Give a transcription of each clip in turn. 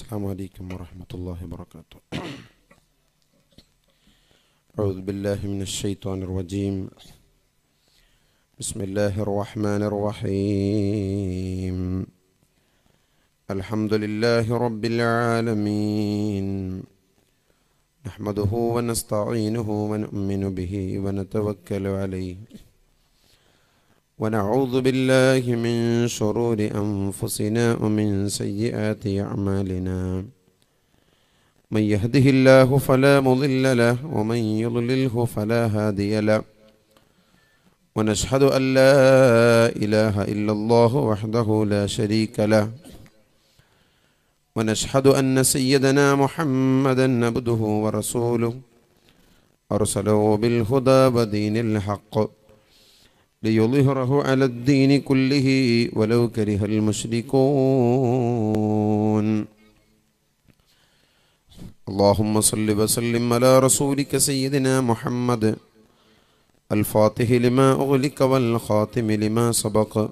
السلام عليكم ورحمة الله وبركاته أعوذ بالله من الشيطان الرجيم بسم الله الرحمن الرحيم الحمد لله رب العالمين نحمده ونستعينه ونؤمن به ونتوكل عليه ونعوذ بالله من شرور أنفسنا ومن سيئات أعمالنا من يهده الله فلا مضل له ومن يضلله فلا هادي له ونشهد أن لا إله إلا الله وحده لا شريك له ونشهد أن سيدنا محمدا عبده ورسوله أرسله بالهدى ودين الحق ليظهره على الدين كله ولو كره المشركون اللهم صل وسلم على رسولك سيدنا محمد الفاتح لما أغلق والخاتم لما سبق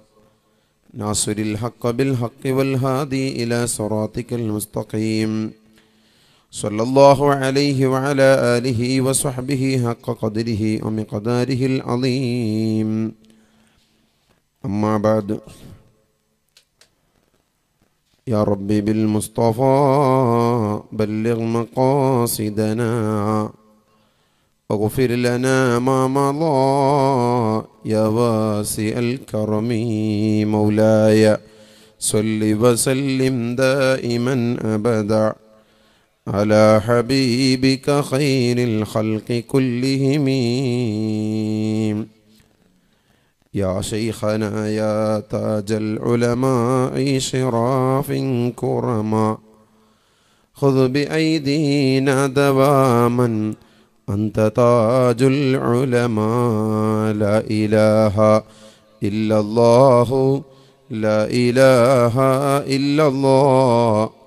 ناصر الحق بالحق والهادي إلى صراطك المستقيم صلى الله عليه وعلى آله وصحبه حق قدره ومقداره العظيم أما بعد يا ربي بالمصطفى بلغ مقاصدنا واغفر لنا ما مضى يا واسع الكرم مولاي صل وسلم دائما أبدا على حبيبك خير الخلق كلهم يا شيخنا يا تاج العلماء شراف كرما خذ بأيدينا دواما أنت تاج العلماء لا إله إلا الله لا إله إلا الله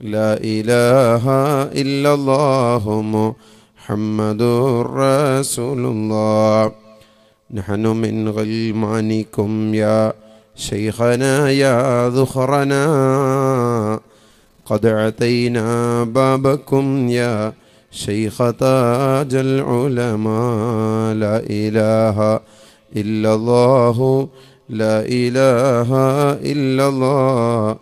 لا إله إلا الله محمد رسول الله نحن من غلمانكم يا شيخنا يا ذخرنا قد أتينا بابكم يا شيخ تاج العلماء لا إله إلا الله لا إله إلا الله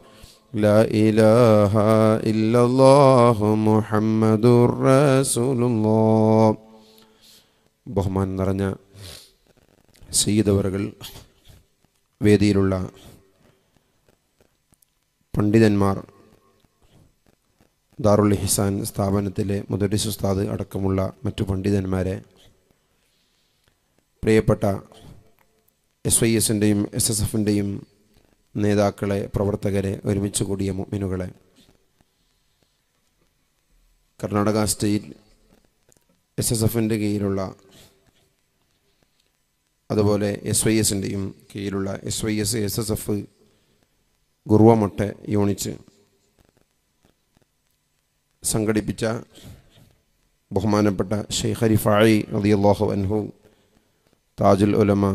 لا إله إلا الله محمد رسول الله ബഹുമാൻ നിറഞ്ഞ സയ്യിദവറുകൾ വേദിയിലുള്ള പണ്ഡിതന്മാർ ദാറുൽ ഹിസാൻ സ്ഥാപനത്തിലെ മുദരിസ് ഉസ്താദ് അടക്കമുള്ള മറ്റു പണ്ഡിതന്മാരെ പ്രിയപ്പെട്ട എസ് വൈ എസിൻ്റെയും എസ് എസ് എഫിൻ്റെയും നേതാക്കളെ പ്രവർത്തകരെ ഒരുമിച്ച് കൂടിയ മുഗ്മിനുകളെ കർണാടക സ്റ്റേറ്റ് എസ് എസ് എഫിൻ്റെ കീഴിലുള്ള അതുപോലെ എസ് വൈ എസിൻ്റെയും കീഴിലുള്ള S Y S S S F ഗുർവമൊട്ട യൂണിറ്റ് സംഘടിപ്പിച്ച ബഹുമാനപ്പെട്ട ഷെയ്ഖ് ഹരിഫായി അലിയല്ലാഹു അൻഹു താജുൽ ഉലമ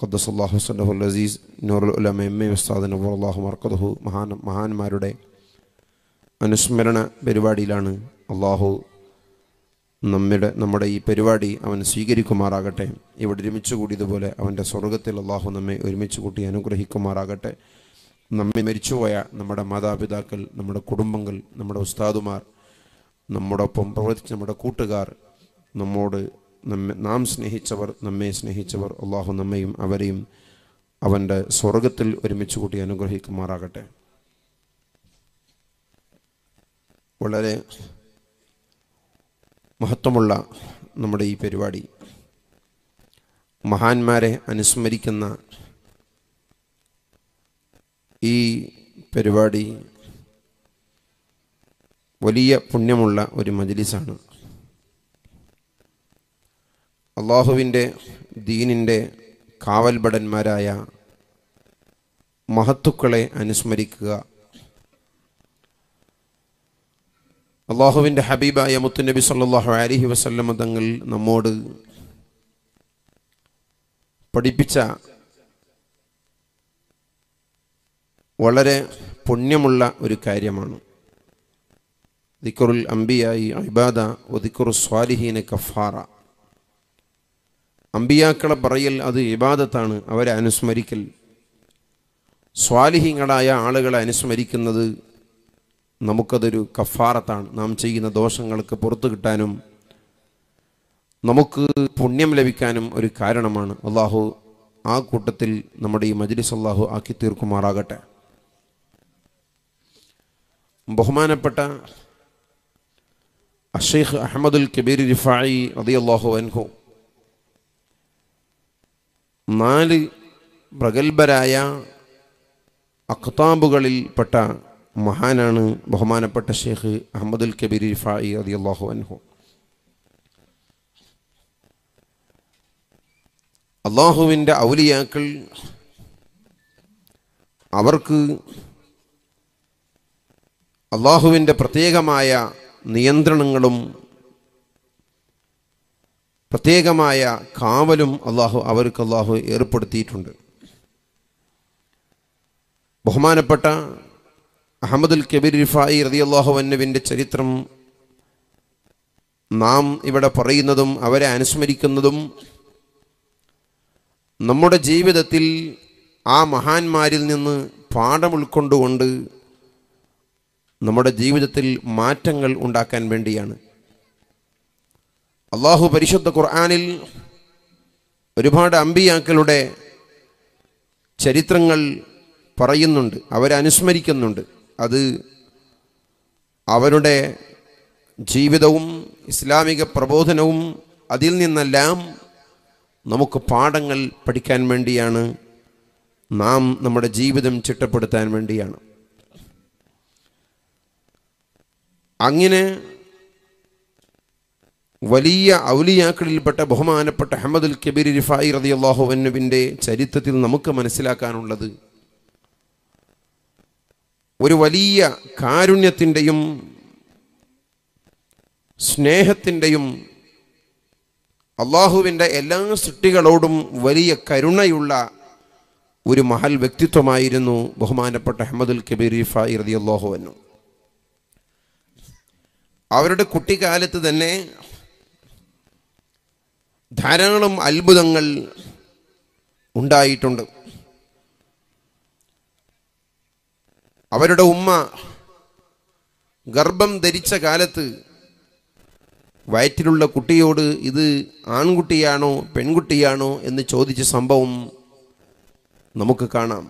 ഖദ്ദസുല്ലാഹു ഹുസൻഹുൽ അസീസ് നൂറുൽ ഉലമ എം എ ഉസ്താദിന് അള്ളാഹു മർക്കദഹു മഹാൻ മഹാന്മാരുടെ അനുസ്മരണ പരിപാടിയിലാണ് അള്ളാഹു നമ്മുടെ നമ്മുടെ ഈ പരിപാടി അവൻ സ്വീകരിക്കുമാറാകട്ടെ ഇവിടെ ഒരുമിച്ച് കൂടിയതുപോലെ അവൻ്റെ സ്വർഗത്തിൽ അള്ളാഹു നമ്മെ ഒരുമിച്ച് കൂട്ടി അനുഗ്രഹിക്കുമാറാകട്ടെ നമ്മെ മരിച്ചുപോയ നമ്മുടെ മാതാപിതാക്കൾ നമ്മുടെ കുടുംബങ്ങൾ നമ്മുടെ ഉസ്താദുമാർ നമ്മുടെ ഒപ്പം പ്രവർത്തിച്ച നമ്മുടെ കൂട്ടുകാർ നമ്മോട് നമ്മെ നാം സ്നേഹിച്ചവർ നമ്മെ സ്നേഹിച്ചവർ അള്ളാഹു നമ്മയും അവരെയും അവൻ്റെ സ്വർഗത്തിൽ ഒരുമിച്ച് കൂട്ടി അനുഗ്രഹിക്കുമാറാകട്ടെ വളരെ മഹത്വമുള്ള നമ്മുടെ ഈ പരിപാടി മഹാന്മാരെ അനുസ്മരിക്കുന്ന ഈ പരിപാടി വലിയ പുണ്യമുള്ള ഒരു മജലിസാണ് അള്ളാഹുവിൻ്റെ ദീനിൻ്റെ കാവൽഭടന്മാരായ മഹത്തുക്കളെ അനുസ്മരിക്കുക അള്ളാഹുവിൻ്റെ ഹബീബായ മുത്തുനബി സല്ലാഹു അലഹി വസല്ലം തങ്ങൾ നമ്മോട് പഠിപ്പിച്ച വളരെ പുണ്യമുള്ള ഒരു കാര്യമാണ് ദിക്കുറുൽ അംബിയായി അബാദ ദിക്കുറു സ്വാലിഹീന കഫാറ അമ്പിയാക്കളെ പറയൽ അത് ഇബാദത്താണ് അവരെ അനുസ്മരിക്കൽ സ്വാലിഹിങ്ങളായ ആളുകളെ അനുസ്മരിക്കുന്നത് നമുക്കതൊരു കഫാറത്താണ് നാം ചെയ്യുന്ന ദോഷങ്ങൾക്ക് പുറത്തു കിട്ടാനും നമുക്ക് പുണ്യം ലഭിക്കാനും ഒരു കാരണമാണ് അള്ളാഹു ആ കൂട്ടത്തിൽ നമ്മുടെ ഈ മജ്ലിസ് അള്ളാഹു ആക്കി തീർക്കുമാറാകട്ടെ ബഹുമാനപ്പെട്ട അഷേഖ് അഹമ്മദുൽ കബീർ റിഫായി റതി അള്ളാഹു അൻഹു നാല് പ്രഗത്ഭരായ അഖ്താബുകളിൽപ്പെട്ട മഹാനാണ് ബഹുമാനപ്പെട്ട ഷെയ്ഖ് അഹമ്മദുൽ കബീർ ഫായി അതി അള്ളാഹു അൻഹു അള്ളാഹുവിൻ്റെ ഔലിയാക്കൾ അവർക്ക് അള്ളാഹുവിൻ്റെ പ്രത്യേകമായ നിയന്ത്രണങ്ങളും പ്രത്യേകമായ കാവലും അള്ളാഹു അവർക്ക് അള്ളാഹു ഏർപ്പെടുത്തിയിട്ടുണ്ട് ബഹുമാനപ്പെട്ട അഹമ്മദുൽ കബീർ റിഫായി റതി അള്ളാഹു അന്നുവിൻ്റെ ചരിത്രം നാം ഇവിടെ പറയുന്നതും അവരെ അനുസ്മരിക്കുന്നതും നമ്മുടെ ജീവിതത്തിൽ ആ മഹാന്മാരിൽ നിന്ന് പാഠം ഉൾക്കൊണ്ടുകൊണ്ട് നമ്മുടെ ജീവിതത്തിൽ മാറ്റങ്ങൾ ഉണ്ടാക്കാൻ വേണ്ടിയാണ് അള്ളാഹു പരിശുദ്ധ ഖുർആാനിൽ ഒരുപാട് അമ്പിയാക്കളുടെ ചരിത്രങ്ങൾ പറയുന്നുണ്ട് അവരനുസ്മരിക്കുന്നുണ്ട് അത് അവരുടെ ജീവിതവും ഇസ്ലാമിക പ്രബോധനവും അതിൽ നിന്നെല്ലാം നമുക്ക് പാഠങ്ങൾ പഠിക്കാൻ വേണ്ടിയാണ് നാം നമ്മുടെ ജീവിതം ചിട്ടപ്പെടുത്താൻ വേണ്ടിയാണ് അങ്ങനെ വലിയ ഔലിയാക്കളിൽപ്പെട്ട ബഹുമാനപ്പെട്ട അഹമ്മദുൽ കബീർ റിഫായി റതി വന്നുവിൻ്റെ ചരിത്രത്തിൽ നമുക്ക് മനസ്സിലാക്കാനുള്ളത് ഒരു വലിയ കാരുണ്യത്തിൻ്റെയും സ്നേഹത്തിൻ്റെയും അള്ളാഹുവിൻ്റെ എല്ലാ സൃഷ്ടികളോടും വലിയ കരുണയുള്ള ഒരു മഹൽ വ്യക്തിത്വമായിരുന്നു ബഹുമാനപ്പെട്ട അഹമ്മദുൽ കബീർ റിഫായി റതി വന്നു അവരുടെ കുട്ടിക്കാലത്ത് തന്നെ ധാരാളം അത്ഭുതങ്ങൾ ഉണ്ടായിട്ടുണ്ട് അവരുടെ ഉമ്മ ഗർഭം ധരിച്ച കാലത്ത് വയറ്റിലുള്ള കുട്ടിയോട് ഇത് ആൺകുട്ടിയാണോ പെൺകുട്ടിയാണോ എന്ന് ചോദിച്ച സംഭവം നമുക്ക് കാണാം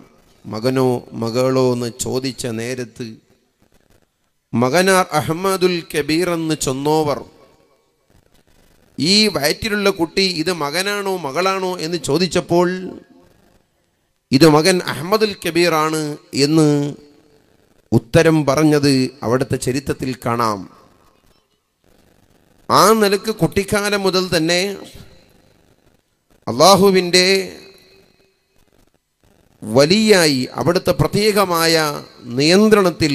മകനോ മകളോ എന്ന് ചോദിച്ച നേരത്ത് മകനാർ അഹമ്മദുൽ കബീർ എന്ന് ചൊന്നോവർ ഈ വയറ്റിലുള്ള കുട്ടി ഇത് മകനാണോ മകളാണോ എന്ന് ചോദിച്ചപ്പോൾ ഇത് മകൻ അഹമ്മദുൽ കബീറാണ് എന്ന് ഉത്തരം പറഞ്ഞത് അവിടുത്തെ ചരിത്രത്തിൽ കാണാം ആ നിലക്ക് കുട്ടിക്കാലം മുതൽ തന്നെ അള്ളാഹുവിൻ്റെ വലിയായി അവിടുത്തെ പ്രത്യേകമായ നിയന്ത്രണത്തിൽ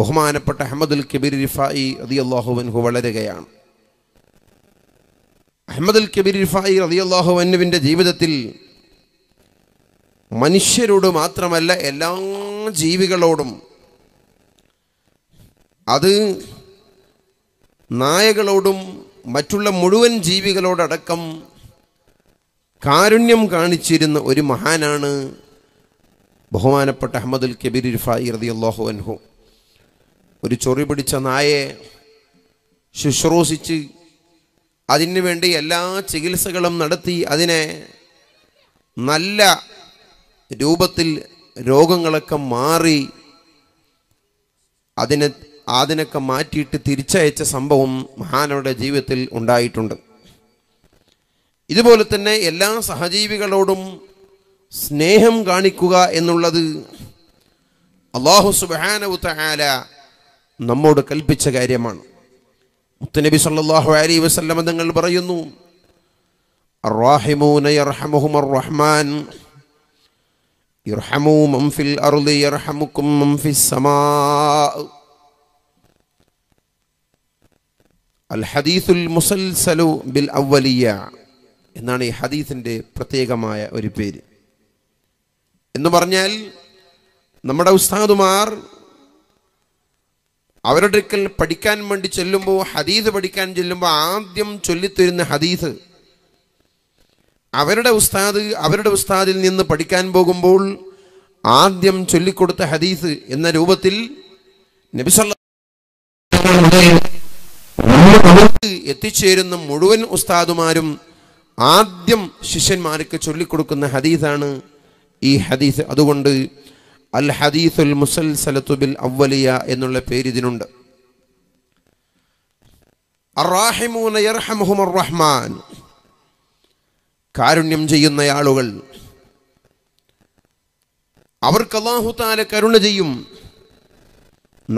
ബഹുമാനപ്പെട്ട അഹമ്മദുൽ കബീർ റിഫായി അതി അള്ളാഹുവിൻഹു വളരുകയാണ് അഹമ്മദ് അൽ കബീർ റിഫായി റതിയല്ലാഹു അന്നുവിൻ്റെ ജീവിതത്തിൽ മനുഷ്യരോട് മാത്രമല്ല എല്ലാ ജീവികളോടും അത് നായകളോടും മറ്റുള്ള മുഴുവൻ ജീവികളോടടക്കം കാരുണ്യം കാണിച്ചിരുന്ന ഒരു മഹാനാണ് ബഹുമാനപ്പെട്ട അഹമ്മദുൽ കബീർ ഇർഫായി റതിയല്ലാഹു അൻഹു ഒരു ചൊറി പിടിച്ച നായെ ശുശ്രൂഷിച്ച് അതിനുവേണ്ടി എല്ലാ ചികിത്സകളും നടത്തി അതിനെ നല്ല രൂപത്തിൽ രോഗങ്ങളൊക്കെ മാറി അതിനെ അതിനൊക്കെ മാറ്റിയിട്ട് തിരിച്ചയച്ച സംഭവം മഹാനവരുടെ ജീവിതത്തിൽ ഉണ്ടായിട്ടുണ്ട് ഇതുപോലെ തന്നെ എല്ലാ സഹജീവികളോടും സ്നേഹം കാണിക്കുക എന്നുള്ളത് അള്ളാഹു സുബാനവുത്ത ആല നമ്മോട് കൽപ്പിച്ച കാര്യമാണ് മുത്തുനബി സല്ലാഹു അലി വസ്ലമ നിങ്ങൾ പറയുന്നു റഹ്മാൻ എന്നാണ് ഈ ഹദീസിൻ്റെ പ്രത്യേകമായ ഒരു പേര് എന്ന് പറഞ്ഞാൽ നമ്മുടെ ഉസ്താദുമാർ അവരൊരിക്കൽ പഠിക്കാൻ വേണ്ടി ചെല്ലുമ്പോൾ ഹദീസ് പഠിക്കാൻ ചെല്ലുമ്പോൾ ആദ്യം ചൊല്ലിത്തരുന്ന ഹദീസ് അവരുടെ ഉസ്താദ് അവരുടെ ഉസ്താദിൽ നിന്ന് പഠിക്കാൻ പോകുമ്പോൾ ആദ്യം ചൊല്ലിക്കൊടുത്ത ഹദീസ് എന്ന രൂപത്തിൽ എത്തിച്ചേരുന്ന മുഴുവൻ ഉസ്താദുമാരും ആദ്യം ശിഷ്യന്മാർക്ക് ചൊല്ലിക്കൊടുക്കുന്ന ഹദീസാണ് ഈ ഹദീസ് അതുകൊണ്ട് അൽ ഹദീസുൽ മുസൽസലത്തു ബിൽ അവലിയ എന്നുള്ള പേര് ഇതിനുണ്ട് റഹ്മാൻ കാരുണ്യം ചെയ്യുന്ന ആളുകൾ അവർക്ക് അള്ളാഹുത്താല കരുണ ചെയ്യും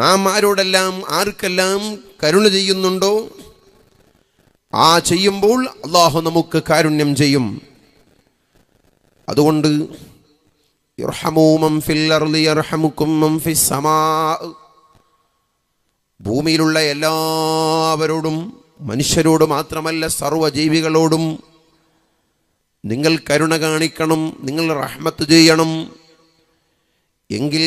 നാം ആരോടെല്ലാം ആർക്കെല്ലാം കരുണ ചെയ്യുന്നുണ്ടോ ആ ചെയ്യുമ്പോൾ അള്ളാഹു നമുക്ക് കാരുണ്യം ചെയ്യും അതുകൊണ്ട് ഭൂമിയിലുള്ള എല്ലാവരോടും മനുഷ്യരോട് മാത്രമല്ല സർവജീവികളോടും നിങ്ങൾ കരുണ കാണിക്കണം നിങ്ങൾ റഹ്മത്ത് ചെയ്യണം എങ്കിൽ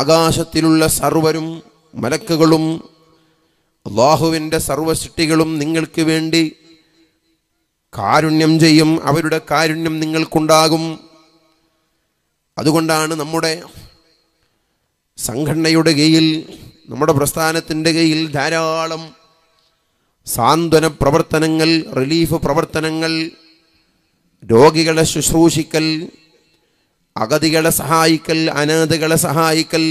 ആകാശത്തിലുള്ള സർവരും മലക്കുകളും അള്ളാഹുവിൻ്റെ സർവസൃഷ്ടികളും നിങ്ങൾക്ക് വേണ്ടി കാരുണ്യം ചെയ്യും അവരുടെ കാരുണ്യം നിങ്ങൾക്കുണ്ടാകും അതുകൊണ്ടാണ് നമ്മുടെ സംഘടനയുടെ കയ്യിൽ നമ്മുടെ പ്രസ്ഥാനത്തിൻ്റെ കയ്യിൽ ധാരാളം സാന്ത്വന പ്രവർത്തനങ്ങൾ റിലീഫ് പ്രവർത്തനങ്ങൾ രോഗികളെ ശുശ്രൂഷിക്കൽ അഗതികളെ സഹായിക്കൽ അനാഥകളെ സഹായിക്കൽ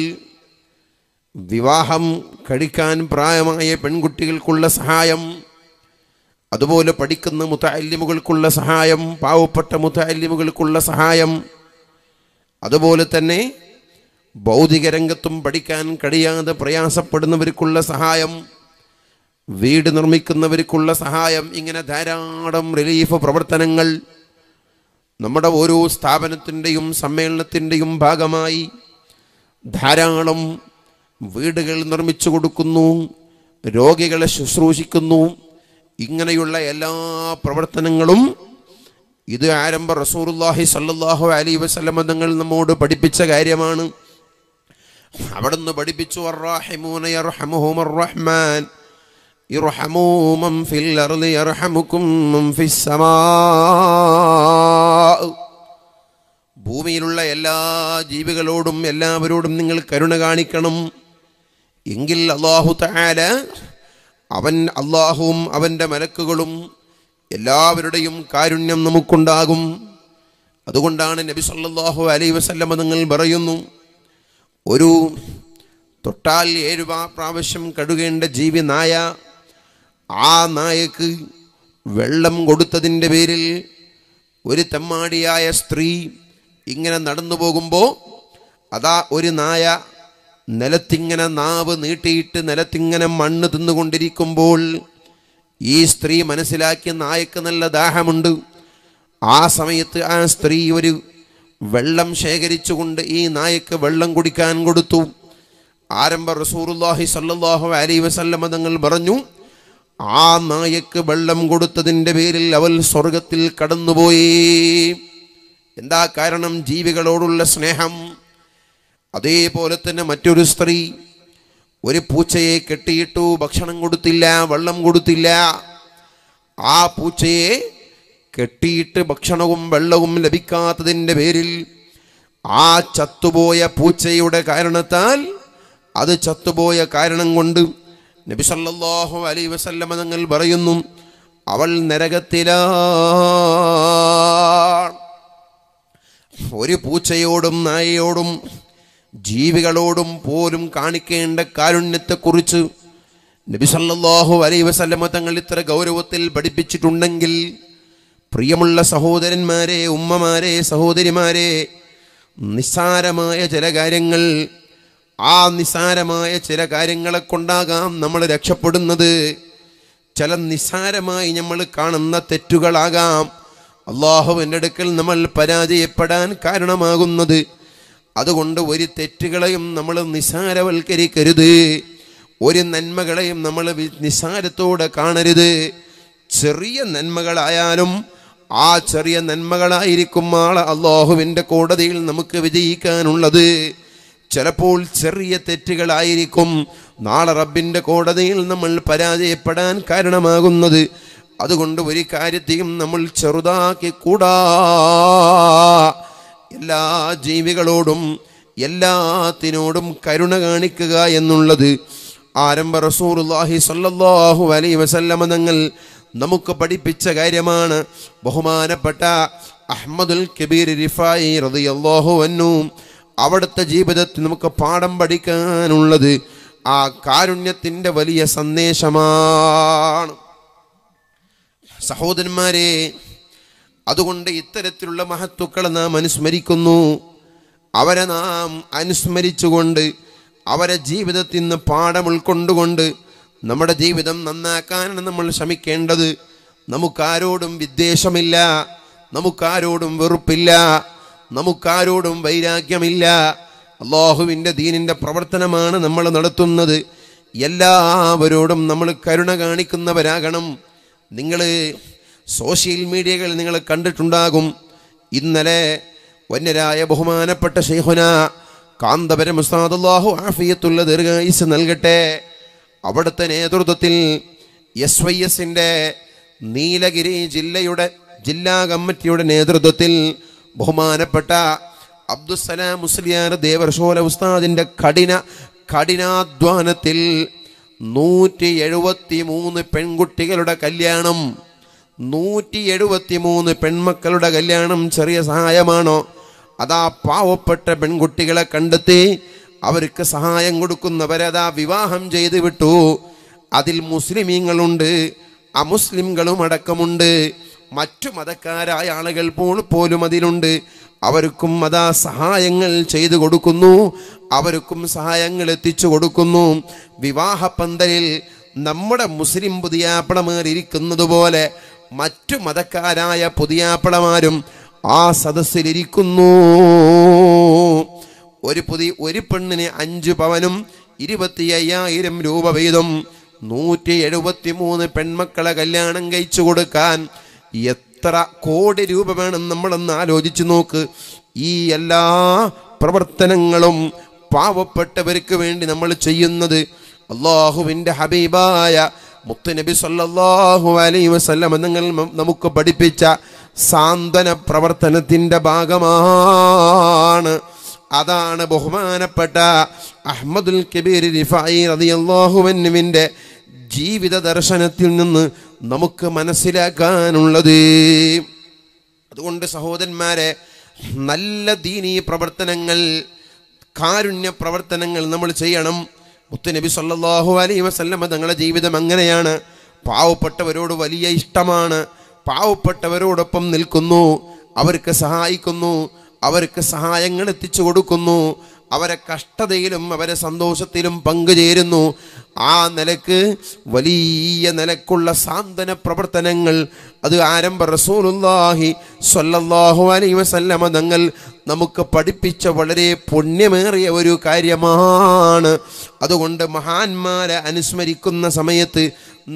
വിവാഹം കഴിക്കാൻ പ്രായമായ പെൺകുട്ടികൾക്കുള്ള സഹായം അതുപോലെ പഠിക്കുന്ന മുത്തല്യമുകൾക്കുള്ള സഹായം പാവപ്പെട്ട മുത്തല്യമുകൾക്കുള്ള സഹായം അതുപോലെ തന്നെ ഭൗതിക രംഗത്തും പഠിക്കാൻ കഴിയാതെ പ്രയാസപ്പെടുന്നവർക്കുള്ള സഹായം വീട് നിർമ്മിക്കുന്നവർക്കുള്ള സഹായം ഇങ്ങനെ ധാരാളം റിലീഫ് പ്രവർത്തനങ്ങൾ നമ്മുടെ ഓരോ സ്ഥാപനത്തിൻ്റെയും സമ്മേളനത്തിൻ്റെയും ഭാഗമായി ധാരാളം വീടുകൾ നിർമ്മിച്ചു കൊടുക്കുന്നു രോഗികളെ ശുശ്രൂഷിക്കുന്നു ഇങ്ങനെയുള്ള എല്ലാ പ്രവർത്തനങ്ങളും ഇത് ആരംഭ റസൂറുല്ലാഹി സല്ലാഹു അലി വസ്ലമ തങ്ങൾ നമ്മോട് പഠിപ്പിച്ച കാര്യമാണ് അവിടുന്ന് പഠിപ്പിച്ചു ഭൂമിയിലുള്ള എല്ലാ ജീവികളോടും എല്ലാവരോടും നിങ്ങൾ കരുണ കാണിക്കണം എങ്കിൽ അള്ളാഹു താര അവൻ അള്ളാഹുവും അവൻ്റെ മലക്കുകളും എല്ലാവരുടെയും കാരുണ്യം നമുക്കുണ്ടാകും അതുകൊണ്ടാണ് നബി സല്ലാഹു അലൈ വസല്ലം നിങ്ങൾ പറയുന്നു ഒരു തൊട്ടാൽ ഏഴുവ പ്രാവശ്യം കഴുകേണ്ട ജീവി നായ ആ നായക്ക് വെള്ളം കൊടുത്തതിൻ്റെ പേരിൽ ഒരു തെമ്മാടിയായ സ്ത്രീ ഇങ്ങനെ നടന്നു പോകുമ്പോൾ അതാ ഒരു നായ നിലത്തിങ്ങനെ നാവ് നീട്ടിയിട്ട് നിലത്തിങ്ങനെ മണ്ണ് തിന്നുകൊണ്ടിരിക്കുമ്പോൾ ഈ സ്ത്രീ മനസ്സിലാക്കിയ നായക്ക് നല്ല ദാഹമുണ്ട് ആ സമയത്ത് ആ സ്ത്രീ ഒരു വെള്ളം ശേഖരിച്ചുകൊണ്ട് ഈ നായക്ക് വെള്ളം കുടിക്കാൻ കൊടുത്തു ആരംഭ റസൂറുല്ലാഹി സല്ലാഹു അലൈ വസല്ലമ തങ്ങൾ പറഞ്ഞു ആ നായക്ക് വെള്ളം കൊടുത്തതിൻ്റെ പേരിൽ അവൾ സ്വർഗത്തിൽ കടന്നുപോയി എന്താ കാരണം ജീവികളോടുള്ള സ്നേഹം അതേപോലെ തന്നെ മറ്റൊരു സ്ത്രീ ഒരു പൂച്ചയെ കെട്ടിയിട്ടു ഭക്ഷണം കൊടുത്തില്ല വെള്ളം കൊടുത്തില്ല ആ പൂച്ചയെ കെട്ടിയിട്ട് ഭക്ഷണവും വെള്ളവും ലഭിക്കാത്തതിൻ്റെ പേരിൽ ആ ചത്തുപോയ പൂച്ചയുടെ കാരണത്താൽ അത് ചത്തുപോയ കാരണം കൊണ്ട് നബിസല്ലാഹു അലൈ വസല്ലമ തങ്ങൾ പറയുന്നു അവൾ നരകത്തില ഒരു പൂച്ചയോടും നായയോടും ജീവികളോടും പോലും കാണിക്കേണ്ട കാരുണ്യത്തെക്കുറിച്ച് നബിസല്ലാഹു അലൈ വസല്ലമ തങ്ങൾ ഇത്ര ഗൗരവത്തിൽ പഠിപ്പിച്ചിട്ടുണ്ടെങ്കിൽ പ്രിയമുള്ള സഹോദരന്മാരെ ഉമ്മമാരെ സഹോദരിമാരെ നിസ്സാരമായ ചില കാര്യങ്ങൾ ആ നിസ്സാരമായ ചില കാര്യങ്ങളെ കൊണ്ടാകാം നമ്മൾ രക്ഷപ്പെടുന്നത് ചില നിസ്സാരമായി നമ്മൾ കാണുന്ന തെറ്റുകളാകാം അള്ളാഹുവിൻ്റെ അടുക്കൽ നമ്മൾ പരാജയപ്പെടാൻ കാരണമാകുന്നത് അതുകൊണ്ട് ഒരു തെറ്റുകളെയും നമ്മൾ നിസാരവൽക്കരിക്കരുത് ഒരു നന്മകളെയും നമ്മൾ നിസാരത്തോടെ കാണരുത് ചെറിയ നന്മകളായാലും ആ ചെറിയ നന്മകളായിരിക്കും ആളെ അള്ളാഹുവിൻ്റെ കോടതിയിൽ നമുക്ക് വിജയിക്കാനുള്ളത് ചിലപ്പോൾ ചെറിയ തെറ്റുകളായിരിക്കും നാളെ റബ്ബിൻ്റെ കോടതിയിൽ നമ്മൾ പരാജയപ്പെടാൻ കാരണമാകുന്നത് അതുകൊണ്ട് ഒരു കാര്യത്തെയും നമ്മൾ ചെറുതാക്കി കൂടാ എല്ലാ ജീവികളോടും എല്ലാത്തിനോടും കരുണ കാണിക്കുക എന്നുള്ളത് ആരംഭ റസൂർഹി സല്ലാഹു അലൈ വസല്ലമ തങ്ങൾ നമുക്ക് പഠിപ്പിച്ച കാര്യമാണ് ബഹുമാനപ്പെട്ട അഹമ്മദുൽ കബീർ റിഫായി റതിയല്ലാഹു അന്നു അവിടുത്തെ ജീവിതത്തിൽ നമുക്ക് പാഠം പഠിക്കാനുള്ളത് ആ കാരുണ്യത്തിൻ്റെ വലിയ സന്ദേശമാണ് സഹോദരന്മാരെ അതുകൊണ്ട് ഇത്തരത്തിലുള്ള മഹത്തുക്കളെ നാം അനുസ്മരിക്കുന്നു അവരെ നാം അനുസ്മരിച്ചുകൊണ്ട് അവരെ ജീവിതത്തിൽ നിന്ന് പാഠം ഉൾക്കൊണ്ടുകൊണ്ട് നമ്മുടെ ജീവിതം നന്നാക്കാനാണ് നമ്മൾ ശ്രമിക്കേണ്ടത് നമുക്കാരോടും വിദ്വേഷമില്ല നമുക്കാരോടും വെറുപ്പില്ല നമുക്കാരോടും വൈരാഗ്യമില്ല അള്ളാഹുവിൻ്റെ ദീനിൻ്റെ പ്രവർത്തനമാണ് നമ്മൾ നടത്തുന്നത് എല്ലാവരോടും നമ്മൾ കരുണ കാണിക്കുന്നവരാകണം നിങ്ങൾ സോഷ്യൽ മീഡിയകളിൽ നിങ്ങൾ കണ്ടിട്ടുണ്ടാകും ഇന്നലെ വന്യരായ ബഹുമാനപ്പെട്ട ഷെയ്ഹുന കാന്തപരം മുസ്താദുല്ലാഹു ആഫിയത്തുള്ള ദീർഘായുസ് നൽകട്ടെ അവിടുത്തെ നേതൃത്വത്തിൽ എസ് വൈ എസിൻ്റെ നീലഗിരി ജില്ലയുടെ ജില്ലാ കമ്മിറ്റിയുടെ നേതൃത്വത്തിൽ ബഹുമാനപ്പെട്ട അബ്ദുസലാം മുസ്ലിയാർ ദേവർഷോല ഉസ്താദിൻ്റെ കഠിന കഠിനാധ്വാനത്തിൽ നൂറ്റി എഴുപത്തി മൂന്ന് പെൺകുട്ടികളുടെ കല്യാണം നൂറ്റി മൂന്ന് പെൺമക്കളുടെ കല്യാണം ചെറിയ സഹായമാണോ അതാ പാവപ്പെട്ട പെൺകുട്ടികളെ കണ്ടെത്തി അവർക്ക് സഹായം കൊടുക്കുന്നവരതാ വിവാഹം ചെയ്ത് വിട്ടു അതിൽ മുസ്ലിമീങ്ങളുണ്ട് അമുസ്ലിംകളും അടക്കമുണ്ട് മറ്റു മതക്കാരായ ആളുകൾ പോലും അതിലുണ്ട് അവർക്കും അതാ സഹായങ്ങൾ ചെയ്തു കൊടുക്കുന്നു അവർക്കും സഹായങ്ങൾ എത്തിച്ചു കൊടുക്കുന്നു വിവാഹ പന്തലിൽ നമ്മുടെ മുസ്ലിം പുതിയാപ്പണമേറിയിരിക്കുന്നത് പോലെ മറ്റു മതക്കാരായ പുതിയാപ്പിളമാരും ആ സദസ്സിലിരിക്കുന്നു ഒരു പുതിയ ഒരു പെണ്ണിന് അഞ്ചു പവനും ഇരുപത്തി അയ്യായിരം രൂപ വീതം നൂറ്റി എഴുപത്തി മൂന്ന് പെൺമക്കളെ കല്യാണം കഴിച്ചു കൊടുക്കാൻ എത്ര കോടി രൂപ വേണം നമ്മളൊന്ന് ആലോചിച്ചു നോക്ക് ഈ എല്ലാ പ്രവർത്തനങ്ങളും പാവപ്പെട്ടവർക്ക് വേണ്ടി നമ്മൾ ചെയ്യുന്നത് അള്ളാഹുവിൻ്റെ ഹബീബായ മുത്തുനബി സല്ലാഹു അലൈ വസല്ലം നിങ്ങൾ നമുക്ക് പഠിപ്പിച്ച സാന്ത്വന പ്രവർത്തനത്തിൻ്റെ ഭാഗമാണ് അതാണ് ബഹുമാനപ്പെട്ട അഹമ്മദുൽ കബീർ റിഫായി റതിയല്ലാഹുവന്നുവിൻ്റെ ജീവിത ദർശനത്തിൽ നിന്ന് നമുക്ക് മനസ്സിലാക്കാനുള്ളത് അതുകൊണ്ട് സഹോദരന്മാരെ നല്ല ദീനീ പ്രവർത്തനങ്ങൾ കാരുണ്യ പ്രവർത്തനങ്ങൾ നമ്മൾ ചെയ്യണം മുത്തുനബി സല്ലാഹു അലൈ വസല്ല തങ്ങളുടെ ജീവിതം അങ്ങനെയാണ് പാവപ്പെട്ടവരോട് വലിയ ഇഷ്ടമാണ് പാവപ്പെട്ടവരോടൊപ്പം നിൽക്കുന്നു അവർക്ക് സഹായിക്കുന്നു അവർക്ക് സഹായങ്ങൾ എത്തിച്ചു കൊടുക്കുന്നു അവരെ കഷ്ടതയിലും അവരെ സന്തോഷത്തിലും പങ്കുചേരുന്നു ആ നിലക്ക് വലിയ നിലക്കുള്ള സാന്ത്വന പ്രവർത്തനങ്ങൾ അത് ആരംഭ റസൂലുല്ലാഹി സൊല്ലാഹു അലൈ വസല്ലമ തങ്ങൾ നമുക്ക് പഠിപ്പിച്ച വളരെ പുണ്യമേറിയ ഒരു കാര്യമാണ് അതുകൊണ്ട് മഹാന്മാരെ അനുസ്മരിക്കുന്ന സമയത്ത്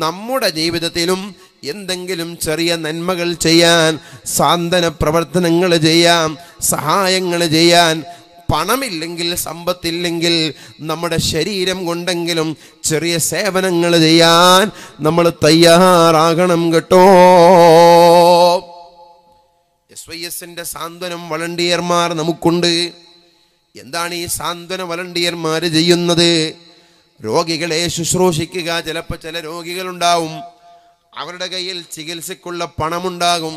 നമ്മുടെ ജീവിതത്തിലും എന്തെങ്കിലും ചെറിയ നന്മകൾ ചെയ്യാൻ സാന്ത്വന പ്രവർത്തനങ്ങൾ ചെയ്യാം സഹായങ്ങൾ ചെയ്യാൻ പണമില്ലെങ്കിൽ സമ്പത്തില്ലെങ്കിൽ നമ്മുടെ ശരീരം കൊണ്ടെങ്കിലും ചെറിയ സേവനങ്ങൾ ചെയ്യാൻ നമ്മൾ തയ്യാറാകണം കേട്ടോ എസ് വൈ എസിന്റെ സാന്ത്വനം വളണ്ടിയർമാർ നമുക്കുണ്ട് എന്താണ് ഈ സാന്ത്വന വളണ്ടിയർമാർ ചെയ്യുന്നത് രോഗികളെ ശുശ്രൂഷിക്കുക ചിലപ്പോൾ ചില രോഗികളുണ്ടാവും അവരുടെ കയ്യിൽ ചികിത്സയ്ക്കുള്ള പണമുണ്ടാകും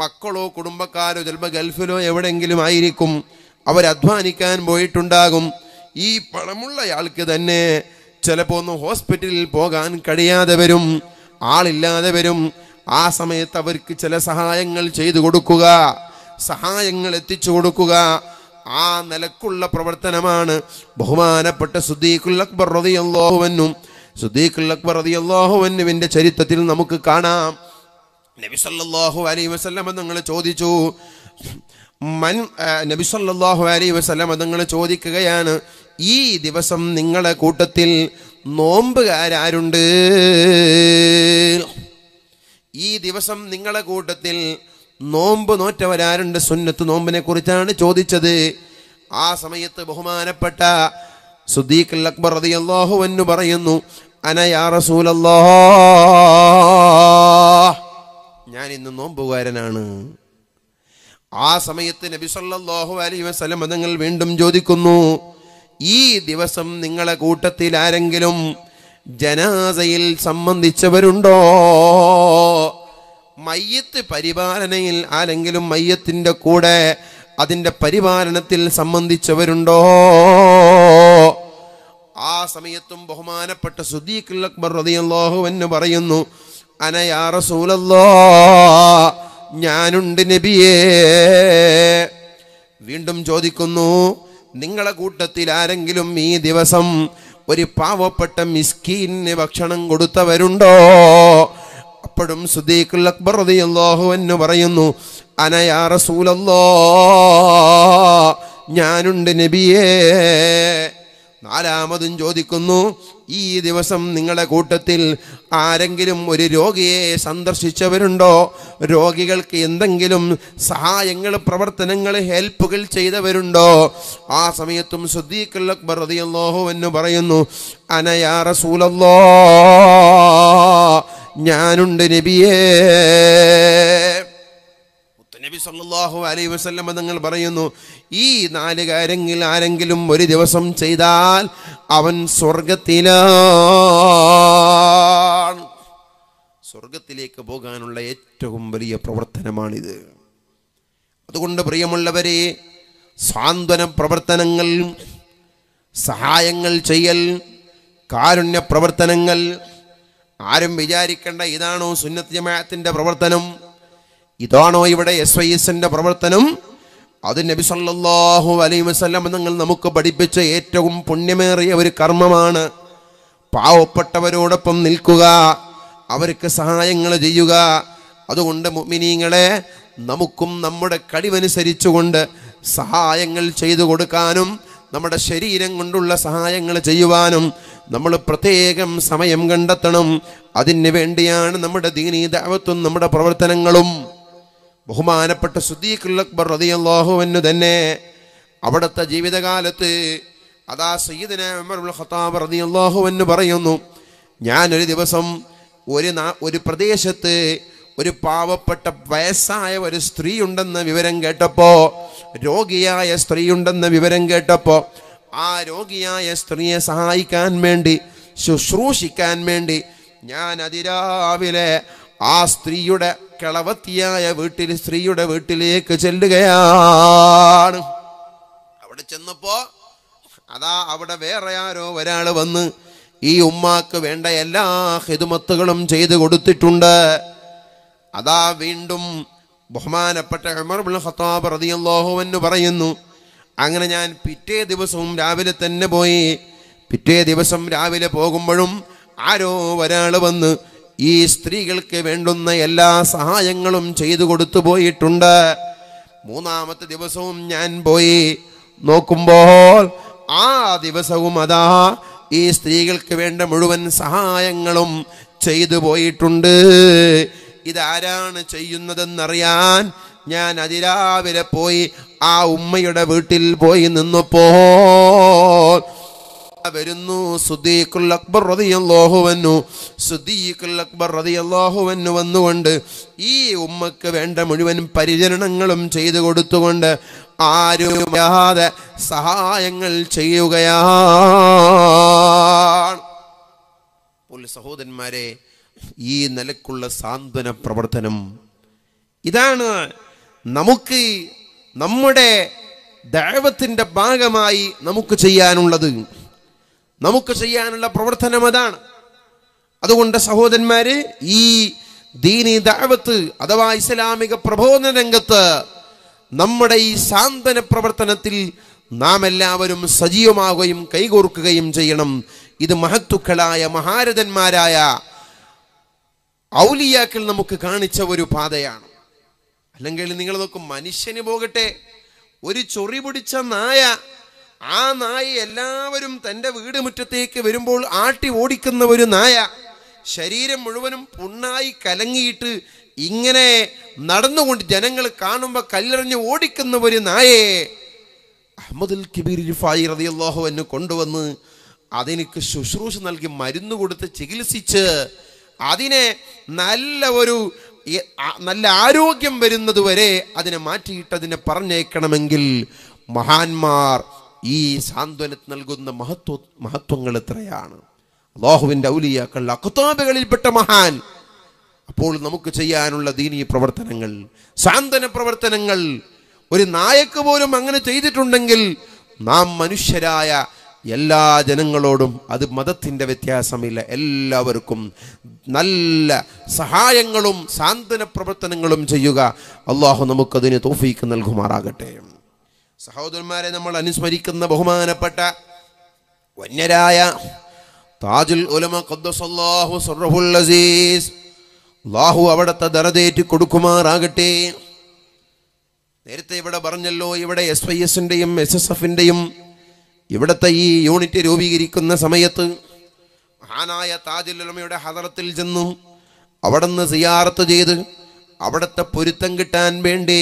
മക്കളോ കുടുംബക്കാരോ ചിലപ്പോൾ ഗൾഫിലോ എവിടെയെങ്കിലും ആയിരിക്കും അവരധ്വാനിക്കാൻ പോയിട്ടുണ്ടാകും ഈ പണമുള്ളയാൾക്ക് തന്നെ ചിലപ്പോൾ ഒന്ന് ഹോസ്പിറ്റലിൽ പോകാൻ കഴിയാതെ വരും ആളില്ലാതെ വരും ആ സമയത്ത് അവർക്ക് ചില സഹായങ്ങൾ ചെയ്തു കൊടുക്കുക സഹായങ്ങൾ എത്തിച്ചു കൊടുക്കുക ആ നിലക്കുള്ള പ്രവർത്തനമാണ് ബഹുമാനപ്പെട്ട സുദ്ദീഖുൽ അക്ബർ റതിയല്ലാഹുവനും സുദ്ദീഖുൽ അക്ബർ റതിയല്ലാഹുവന്നുവിൻ്റെ ചരിത്രത്തിൽ നമുക്ക് കാണാം നബി സല്ലല്ലാഹു അലൈഹി വസല്ലം നിങ്ങൾ ചോദിച്ചു മൻ നബി സല്ലാഹു അലൈ വസ്ലം അതുങ്ങൾ ചോദിക്കുകയാണ് ഈ ദിവസം നിങ്ങളെ കൂട്ടത്തിൽ നോമ്പുകാരുണ്ട് ഈ ദിവസം നിങ്ങളെ കൂട്ടത്തിൽ നോമ്പ് നോറ്റവരാരുണ്ട് സുന്നത്ത് നോമ്പിനെ കുറിച്ചാണ് ചോദിച്ചത് ആ സമയത്ത് ബഹുമാനപ്പെട്ട സുദ്ദീഖ് അക്ബർ അതി അള്ളാഹു എന്ന് പറയുന്നു അനയാ ഞാൻ ഇന്ന് നോമ്പുകാരനാണ് ആ സമയത്ത് നബി സല്ലല്ലാഹു അലൈഹി വസല്ലം നിങ്ങൾ വീണ്ടും ചോദിക്കുന്നു ഈ ദിവസം നിങ്ങളെ കൂട്ടത്തിൽ ആരെങ്കിലും ജനാസയിൽ സംബന്ധിച്ചവരുണ്ടോ മയ്യത്ത് പരിപാലനയിൽ ആരെങ്കിലും മയ്യത്തിൻ്റെ കൂടെ അതിൻ്റെ പരിപാലനത്തിൽ സംബന്ധിച്ചവരുണ്ടോ ആ സമയത്തും ബഹുമാനപ്പെട്ട സുദീഖ് അക്ബർ റതിയല്ലാഹു എന്ന് പറയുന്നു അനയാ ഞാനുണ്ട് നബിയേ വീണ്ടും ചോദിക്കുന്നു നിങ്ങളെ കൂട്ടത്തിൽ ആരെങ്കിലും ഈ ദിവസം ഒരു പാവപ്പെട്ട മിസ്കീന് ഭക്ഷണം കൊടുത്തവരുണ്ടോ അപ്പോഴും സുദീഖുൽ അക്ബർ റളിയല്ലാഹു എന്ന് പറയുന്നു അനയാ റസൂലല്ലാ ഞാനുണ്ട് നബിയേ നാലാമതും ചോദിക്കുന്നു ഈ ദിവസം നിങ്ങളുടെ കൂട്ടത്തിൽ ആരെങ്കിലും ഒരു രോഗിയെ സന്ദർശിച്ചവരുണ്ടോ രോഗികൾക്ക് എന്തെങ്കിലും സഹായങ്ങൾ പ്രവർത്തനങ്ങൾ ഹെൽപ്പുകൾ ചെയ്തവരുണ്ടോ ആ സമയത്തും സുദ്ദീഖുൽ അക്ബർ എന്ന് പറയുന്നു അനയാ ഞാനുണ്ട് നബിയേ നബി സല്ലാഹു അലൈ വസ്ല്ലം തങ്ങൾ പറയുന്നു ഈ നാല് കാര്യങ്ങൾ ആരെങ്കിലും ഒരു ദിവസം ചെയ്താൽ അവൻ സ്വർഗത്തിലാണ് സ്വർഗത്തിലേക്ക് പോകാനുള്ള ഏറ്റവും വലിയ പ്രവർത്തനമാണിത് അതുകൊണ്ട് പ്രിയമുള്ളവരെ സാന്ത്വന പ്രവർത്തനങ്ങൾ സഹായങ്ങൾ ചെയ്യൽ കാരുണ്യ പ്രവർത്തനങ്ങൾ ആരും വിചാരിക്കേണ്ട ഇതാണോ സുന്നത്ത് ജമാഅത്തിന്റെ പ്രവർത്തനം ഇതാണോ ഇവിടെ എസ് ഐ എസിന്റെ പ്രവർത്തനം അത് നബി സല്ലാഹു അലൈ വസ്ലം നിങ്ങൾ നമുക്ക് പഠിപ്പിച്ച ഏറ്റവും പുണ്യമേറിയ ഒരു കർമ്മമാണ് പാവപ്പെട്ടവരോടൊപ്പം നിൽക്കുക അവർക്ക് സഹായങ്ങൾ ചെയ്യുക അതുകൊണ്ട് മുമിനീങ്ങളെ നമുക്കും നമ്മുടെ കഴിവനുസരിച്ചുകൊണ്ട് സഹായങ്ങൾ ചെയ്തു കൊടുക്കാനും നമ്മുടെ ശരീരം കൊണ്ടുള്ള സഹായങ്ങൾ ചെയ്യുവാനും നമ്മൾ പ്രത്യേകം സമയം കണ്ടെത്തണം അതിന് വേണ്ടിയാണ് നമ്മുടെ ദീനീ ദാവത്വം നമ്മുടെ പ്രവർത്തനങ്ങളും ബഹുമാനപ്പെട്ട സുദീഖ് അക്ബർ റതിയല്ലാഹുവെന്നു തന്നെ അവിടുത്തെ ജീവിതകാലത്ത് അതാ ഉമർ ഉമറുൽ ഖത്താബ് റതിയല്ലാഹുവെന്ന് പറയുന്നു ഞാനൊരു ദിവസം ഒരു നാ ഒരു പ്രദേശത്ത് ഒരു പാവപ്പെട്ട വയസ്സായ ഒരു സ്ത്രീ ഉണ്ടെന്ന വിവരം കേട്ടപ്പോൾ രോഗിയായ സ്ത്രീ ഉണ്ടെന്ന വിവരം കേട്ടപ്പോൾ ആ രോഗിയായ സ്ത്രീയെ സഹായിക്കാൻ വേണ്ടി ശുശ്രൂഷിക്കാൻ വേണ്ടി ഞാൻ അതിരാവിലെ ആ സ്ത്രീയുടെ കിളവത്തിയായ വീട്ടിൽ സ്ത്രീയുടെ വീട്ടിലേക്ക് ചെല്ലുകയാണ് അവിടെ ചെന്നപ്പോ അതാ അവിടെ വേറെ ആരോ ഒരാൾ വന്ന് ഈ ഉമ്മാക്ക് വേണ്ട എല്ലാ ഹിതുമത്തുകളും ചെയ്തു കൊടുത്തിട്ടുണ്ട് അതാ വീണ്ടും ബഹുമാനപ്പെട്ട ഖത്താബ് പറയുന്നു അങ്ങനെ ഞാൻ പിറ്റേ ദിവസവും രാവിലെ തന്നെ പോയി പിറ്റേ ദിവസം രാവിലെ പോകുമ്പോഴും ആരോ ഒരാൾ വന്ന് ഈ സ്ത്രീകൾക്ക് വേണ്ടുന്ന എല്ലാ സഹായങ്ങളും ചെയ്തു കൊടുത്തു പോയിട്ടുണ്ട് മൂന്നാമത്തെ ദിവസവും ഞാൻ പോയി നോക്കുമ്പോൾ ആ ദിവസവും അതാ ഈ സ്ത്രീകൾക്ക് വേണ്ട മുഴുവൻ സഹായങ്ങളും ചെയ്തു പോയിട്ടുണ്ട് ഇതാരാണ് ചെയ്യുന്നതെന്നറിയാൻ ഞാൻ അതിരാവിലെ പോയി ആ ഉമ്മയുടെ വീട്ടിൽ പോയി നിന്നപ്പോ വരുന്നു സുദീഖുൽ അക്ബർ റതിയല്ലാഹു വന്നു സുദീഖുൽ അക്ബർ റതിയല്ലാഹു വന്നു വന്നുകൊണ്ട് ഈ ഉമ്മക്ക് വേണ്ട മുഴുവൻ പരിചരണങ്ങളും ചെയ്തു കൊടുത്തുകൊണ്ട് ആരുമില്ലാതെ സഹായങ്ങൾ ചെയ്യുകയാണ് സഹോദരന്മാരെ ഈ നിലക്കുള്ള സാന്ത്വന പ്രവർത്തനം ഇതാണ് നമുക്ക് നമ്മുടെ ദൈവത്തിൻ്റെ ഭാഗമായി നമുക്ക് ചെയ്യാനുള്ളത് നമുക്ക് ചെയ്യാനുള്ള പ്രവർത്തനം അതാണ് അതുകൊണ്ട് സഹോദരന്മാര് ഈ ദീനി ദാവത്ത് അഥവാ ഇസ്ലാമിക പ്രബോധന രംഗത്ത് നമ്മുടെ ഈ സാന്ത്വന പ്രവർത്തനത്തിൽ നാം എല്ലാവരും സജീവമാവുകയും കൈകോർക്കുകയും ചെയ്യണം ഇത് മഹത്തുക്കളായ മഹാരഥന്മാരായ ഔലിയാക്കൾ നമുക്ക് കാണിച്ച ഒരു പാതയാണ് അല്ലെങ്കിൽ നിങ്ങൾ നോക്കും മനുഷ്യന് പോകട്ടെ ഒരു ചൊറി പിടിച്ച നായ ആ നായ എല്ലാവരും തൻ്റെ വീട് മുറ്റത്തേക്ക് വരുമ്പോൾ ആട്ടി ഓടിക്കുന്ന ഒരു നായ ശരീരം മുഴുവനും പുണ്ണായി കലങ്ങിയിട്ട് ഇങ്ങനെ നടന്നുകൊണ്ട് ജനങ്ങൾ കാണുമ്പോൾ കല്ലെറിഞ്ഞ് ഓടിക്കുന്ന ഒരു നായയെ അഹമ്മദുൽ കിബീർ ഫായി റതിയല്ലാഹു എന്നെ കൊണ്ടുവന്ന് അതിനക്ക് ശുശ്രൂഷ നൽകി മരുന്ന് കൊടുത്ത് ചികിത്സിച്ച് അതിനെ നല്ല ഒരു നല്ല ആരോഗ്യം വരുന്നതുവരെ അതിനെ മാറ്റിയിട്ട് അതിനെ പറഞ്ഞേക്കണമെങ്കിൽ മഹാന്മാർ ഈ സാന്ത്വനത്തിന് നൽകുന്ന മഹത്വ മഹത്വങ്ങൾ എത്രയാണ് അള്ളാഹുവിൻ്റെ ഔലിയാക്കൾ അക്കുത്താബകളിൽപ്പെട്ട മഹാൻ അപ്പോൾ നമുക്ക് ചെയ്യാനുള്ള ദീനീയ പ്രവർത്തനങ്ങൾ സാന്ത്വന പ്രവർത്തനങ്ങൾ ഒരു നായക്ക് പോലും അങ്ങനെ ചെയ്തിട്ടുണ്ടെങ്കിൽ നാം മനുഷ്യരായ എല്ലാ ജനങ്ങളോടും അത് മതത്തിൻ്റെ വ്യത്യാസമില്ല എല്ലാവർക്കും നല്ല സഹായങ്ങളും സാന്ത്വന പ്രവർത്തനങ്ങളും ചെയ്യുക അള്ളാഹു നമുക്കതിന് തോഫീക്ക് നൽകുമാറാകട്ടെ സഹോദരന്മാരെ നമ്മൾ അനുസ്മരിക്കുന്ന ബഹുമാനപ്പെട്ട വന്യരായ താജുൽ ഉലമ ഖദ്ദസല്ലാഹു സർറഹുൽ അസീസ് അള്ളാഹു അവിടുത്തെ ദറതേറ്റ് കൊടുക്കുമാറാകട്ടെ നേരത്തെ ഇവിടെ പറഞ്ഞല്ലോ ഇവിടെ എസ് വൈ എസിൻ്റെയും എസ് എസ് എഫിൻ്റെയും ഇവിടുത്തെ ഈ യൂണിറ്റ് രൂപീകരിക്കുന്ന സമയത്ത് മഹാനായ താജുൽ ഉലമയുടെ ഹദറത്തിൽ ചെന്നും അവിടെ നിന്ന് സിയാറത്ത് ചെയ്ത് അവിടുത്തെ പൊരുത്തം കിട്ടാൻ വേണ്ടി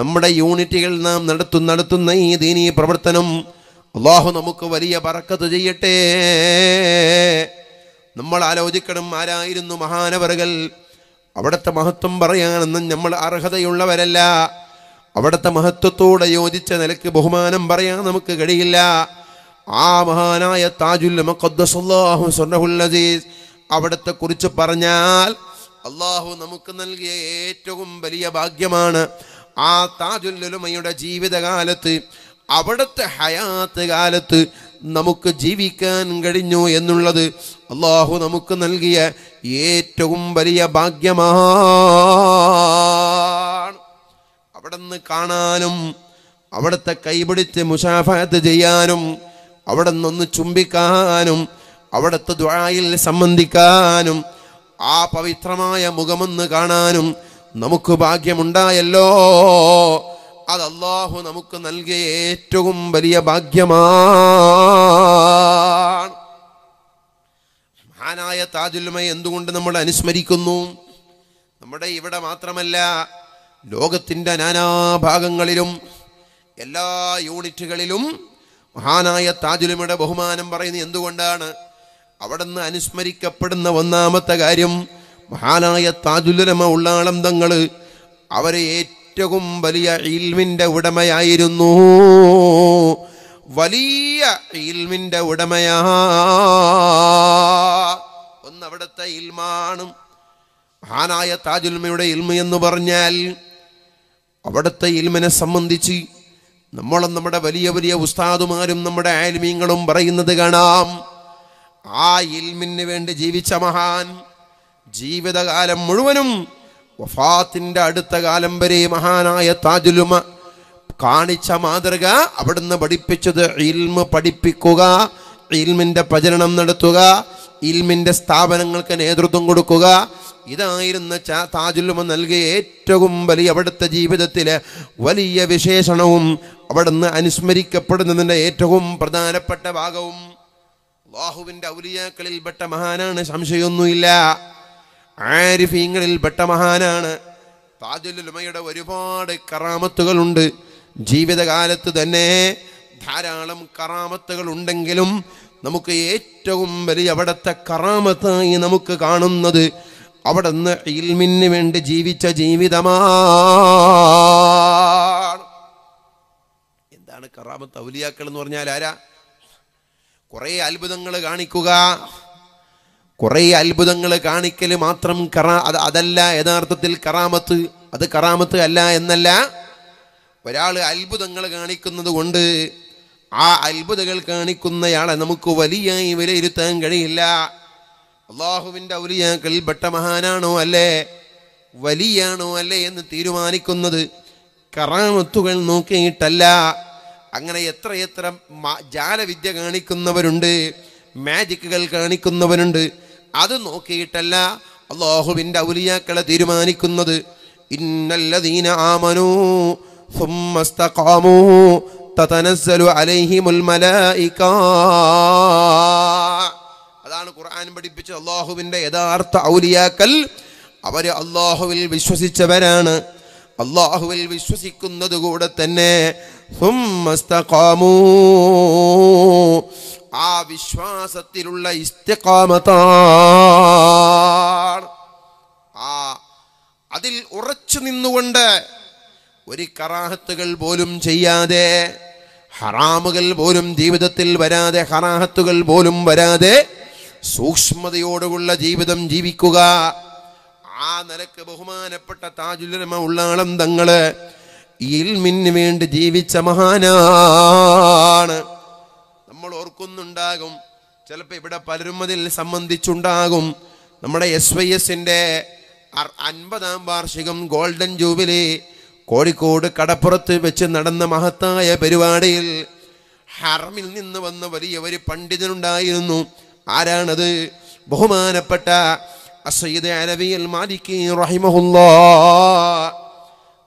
നമ്മുടെ യൂണിറ്റുകൾ നാം നടത്തുന്ന നടത്തുന്ന ഈ ദീനീ പ്രവർത്തനം അള്ളാഹു നമുക്ക് വലിയ പറക്കത്ത് ചെയ്യട്ടെ നമ്മൾ ആലോചിക്കണം ആരായിരുന്നു മഹാനവറുകൾ അവിടുത്തെ മഹത്വം പറയാനെന്നും നമ്മൾ അർഹതയുള്ളവരല്ല അവിടുത്തെ മഹത്വത്തോടെ യോജിച്ച നിലക്ക് ബഹുമാനം പറയാൻ നമുക്ക് കഴിയില്ല ആ മഹാനായ താജുൽ അസീസ് അവിടത്തെ കുറിച്ച് പറഞ്ഞാൽ അള്ളാഹു നമുക്ക് നൽകിയ ഏറ്റവും വലിയ ഭാഗ്യമാണ് ആ താജുല്ലുമയുടെ ജീവിതകാലത്ത് അവിടുത്തെ ഹയാത്ത് കാലത്ത് നമുക്ക് ജീവിക്കാൻ കഴിഞ്ഞു എന്നുള്ളത് അള്ളാഹു നമുക്ക് നൽകിയ ഏറ്റവും വലിയ ഭാഗ്യമാണ് അവിടെ നിന്ന് കാണാനും അവിടുത്തെ കൈപിടിച്ച് മുഷാഫത്ത് ചെയ്യാനും അവിടെ നിന്നൊന്ന് ചുംബിക്കാനും അവിടുത്തെ ദ്വായിൽ സംബന്ധിക്കാനും ആ പവിത്രമായ മുഖമെന്ന് കാണാനും നമുക്ക് ഭാഗ്യമുണ്ടായല്ലോ അത് അള്ളാഹു നമുക്ക് നൽകിയ ഏറ്റവും വലിയ ഭാഗ്യമാണ് മഹാനായ താജുൽമയെ എന്തുകൊണ്ട് നമ്മൾ അനുസ്മരിക്കുന്നു നമ്മുടെ ഇവിടെ മാത്രമല്ല ലോകത്തിൻ്റെ നാനാഭാഗങ്ങളിലും എല്ലാ യൂണിറ്റുകളിലും മഹാനായ താജുലുമയുടെ ബഹുമാനം പറയുന്നത് എന്തുകൊണ്ടാണ് അവിടെ നിന്ന് അനുസ്മരിക്കപ്പെടുന്ന ഒന്നാമത്തെ കാര്യം മഹാനായ താജുലുലമ ഉള്ളാളം തങ്ങൾ അവരെ ഏറ്റവും വലിയ ഇൽമിൻ്റെ ഉടമയായിരുന്നു വലിയ ഇൽമിൻ്റെ ഉടമയാ ഒന്ന് ഇൽമാണ് മഹാനായ താജുൽമയുടെ ഇൽമ എന്ന് പറഞ്ഞാൽ അവിടുത്തെ ഇൽമിനെ സംബന്ധിച്ച് നമ്മളും നമ്മുടെ വലിയ വലിയ ഉസ്താദുമാരും നമ്മുടെ ആലിമീങ്ങളും പറയുന്നത് കാണാം ആ ഇൽമിന് വേണ്ടി ജീവിച്ച മഹാൻ ജീവിതകാലം മുഴുവനും വഫാത്തിൻ്റെ അടുത്ത കാലം വരെ മഹാനായ താജുലുമ കാണിച്ച മാതൃക അവിടുന്ന് പഠിപ്പിച്ചത് ഇൽമ് പഠിപ്പിക്കുക ഇൽമിൻ്റെ പ്രചരണം നടത്തുക ഇൽമിൻ്റെ സ്ഥാപനങ്ങൾക്ക് നേതൃത്വം കൊടുക്കുക ഇതായിരുന്ന താജുലുമ നൽകിയ ഏറ്റവും വലിയ അവിടുത്തെ ജീവിതത്തിലെ വലിയ വിശേഷണവും അവിടുന്ന് അനുസ്മരിക്കപ്പെടുന്നതിൻ്റെ ഏറ്റവും പ്രധാനപ്പെട്ട ഭാഗവും ബാഹുവിൻ്റെ ഔലിയാക്കളിൽപ്പെട്ട മഹാനാണ് സംശയമൊന്നുമില്ല ആരിഫീങ്ങളിൽ പെട്ട മഹാനാണ് താജുലുമയുടെ ഒരുപാട് കറാമത്തുകളുണ്ട് ജീവിതകാലത്ത് തന്നെ ധാരാളം കറാമത്തുകൾ ഉണ്ടെങ്കിലും നമുക്ക് ഏറ്റവും വലിയ അവിടുത്തെ കറാമത്തായി നമുക്ക് കാണുന്നത് അവിടെ നിന്ന് ഇൽമിന് വേണ്ടി ജീവിച്ച ജീവിതമാണ് എന്താണ് കറാമത്ത് ഔലിയാക്കൾ എന്ന് പറഞ്ഞാൽ ആരാ കുറേ അത്ഭുതങ്ങൾ കാണിക്കുക കുറേ അത്ഭുതങ്ങൾ കാണിക്കൽ മാത്രം കറാ അത് അതല്ല യഥാർത്ഥത്തിൽ കറാമത്ത് അത് കറാമത്ത് അല്ല എന്നല്ല ഒരാൾ അത്ഭുതങ്ങൾ കാണിക്കുന്നത് കൊണ്ട് ആ അത്ഭുതകൾ കാണിക്കുന്നയാളെ നമുക്ക് വലിയായി വിലയിരുത്താൻ കഴിയില്ല അള്ളാഹുവിൻ്റെ ഔലിയാക്കൾപ്പെട്ട മഹാനാണോ അല്ലേ വലിയാണോ അല്ലേ എന്ന് തീരുമാനിക്കുന്നത് കറാമത്തുകൾ നോക്കിയിട്ടല്ല അങ്ങനെ എത്രയെത്ര ജാലവിദ്യ കാണിക്കുന്നവരുണ്ട് മാജിക്കുകൾ കാണിക്കുന്നവരുണ്ട് അത് നോക്കിയിട്ടല്ല അള്ളാഹുവിൻ്റെ ഔലിയാക്കളെ തീരുമാനിക്കുന്നത് ഇന്നല്ലദീന ആമനു തതനസ്സലു അതാണ് ഖുർആൻ പഠിപ്പിച്ച അള്ളാഹുവിൻ്റെ യഥാർത്ഥ ഔലിയാക്കൽ അവർ അള്ളാഹുവിൽ വിശ്വസിച്ചവരാണ് അള്ളാഹുവിൽ വിശ്വസിക്കുന്നത് കൂടെ തന്നെ സുമ്മസ്തഖാമു ആ വിശ്വാസത്തിലുള്ള ഇസ്തകാമത്താണ് ആ അതിൽ ഉറച്ചു നിന്നുകൊണ്ട് ഒരു കറാഹത്തുകൾ പോലും ചെയ്യാതെ ഹറാമുകൾ പോലും ജീവിതത്തിൽ വരാതെ ഹറാഹത്തുകൾ പോലും വരാതെ സൂക്ഷ്മതയോടുകൂടെ ജീവിതം ജീവിക്കുക ആ നിലക്ക് ബഹുമാനപ്പെട്ട താജുലമ ഉള്ളാളം തങ്ങള് ഇൽമിന് വേണ്ടി ജീവിച്ച മഹാനാണ് ഓർക്കുന്നുണ്ടാകും ചിലപ്പോൾ ഇവിടെ പലരും അതിൽ സംബന്ധിച്ചുണ്ടാകും നമ്മുടെ എസ് വൈ എസിൻ്റെ അൻപതാം വാർഷികം ഗോൾഡൻ ജൂബിലി കോഴിക്കോട് കടപ്പുറത്ത് വെച്ച് നടന്ന മഹത്തായ പരിപാടിയിൽ ഹറമിൽ നിന്ന് വന്ന വലിയ ഒരു പണ്ഡിതനുണ്ടായിരുന്നു ആരാണത് ബഹുമാനപ്പെട്ട അസൈദ് അലവിയൽ അൽ മാലിക്കി റഹിമഹുല്ലാ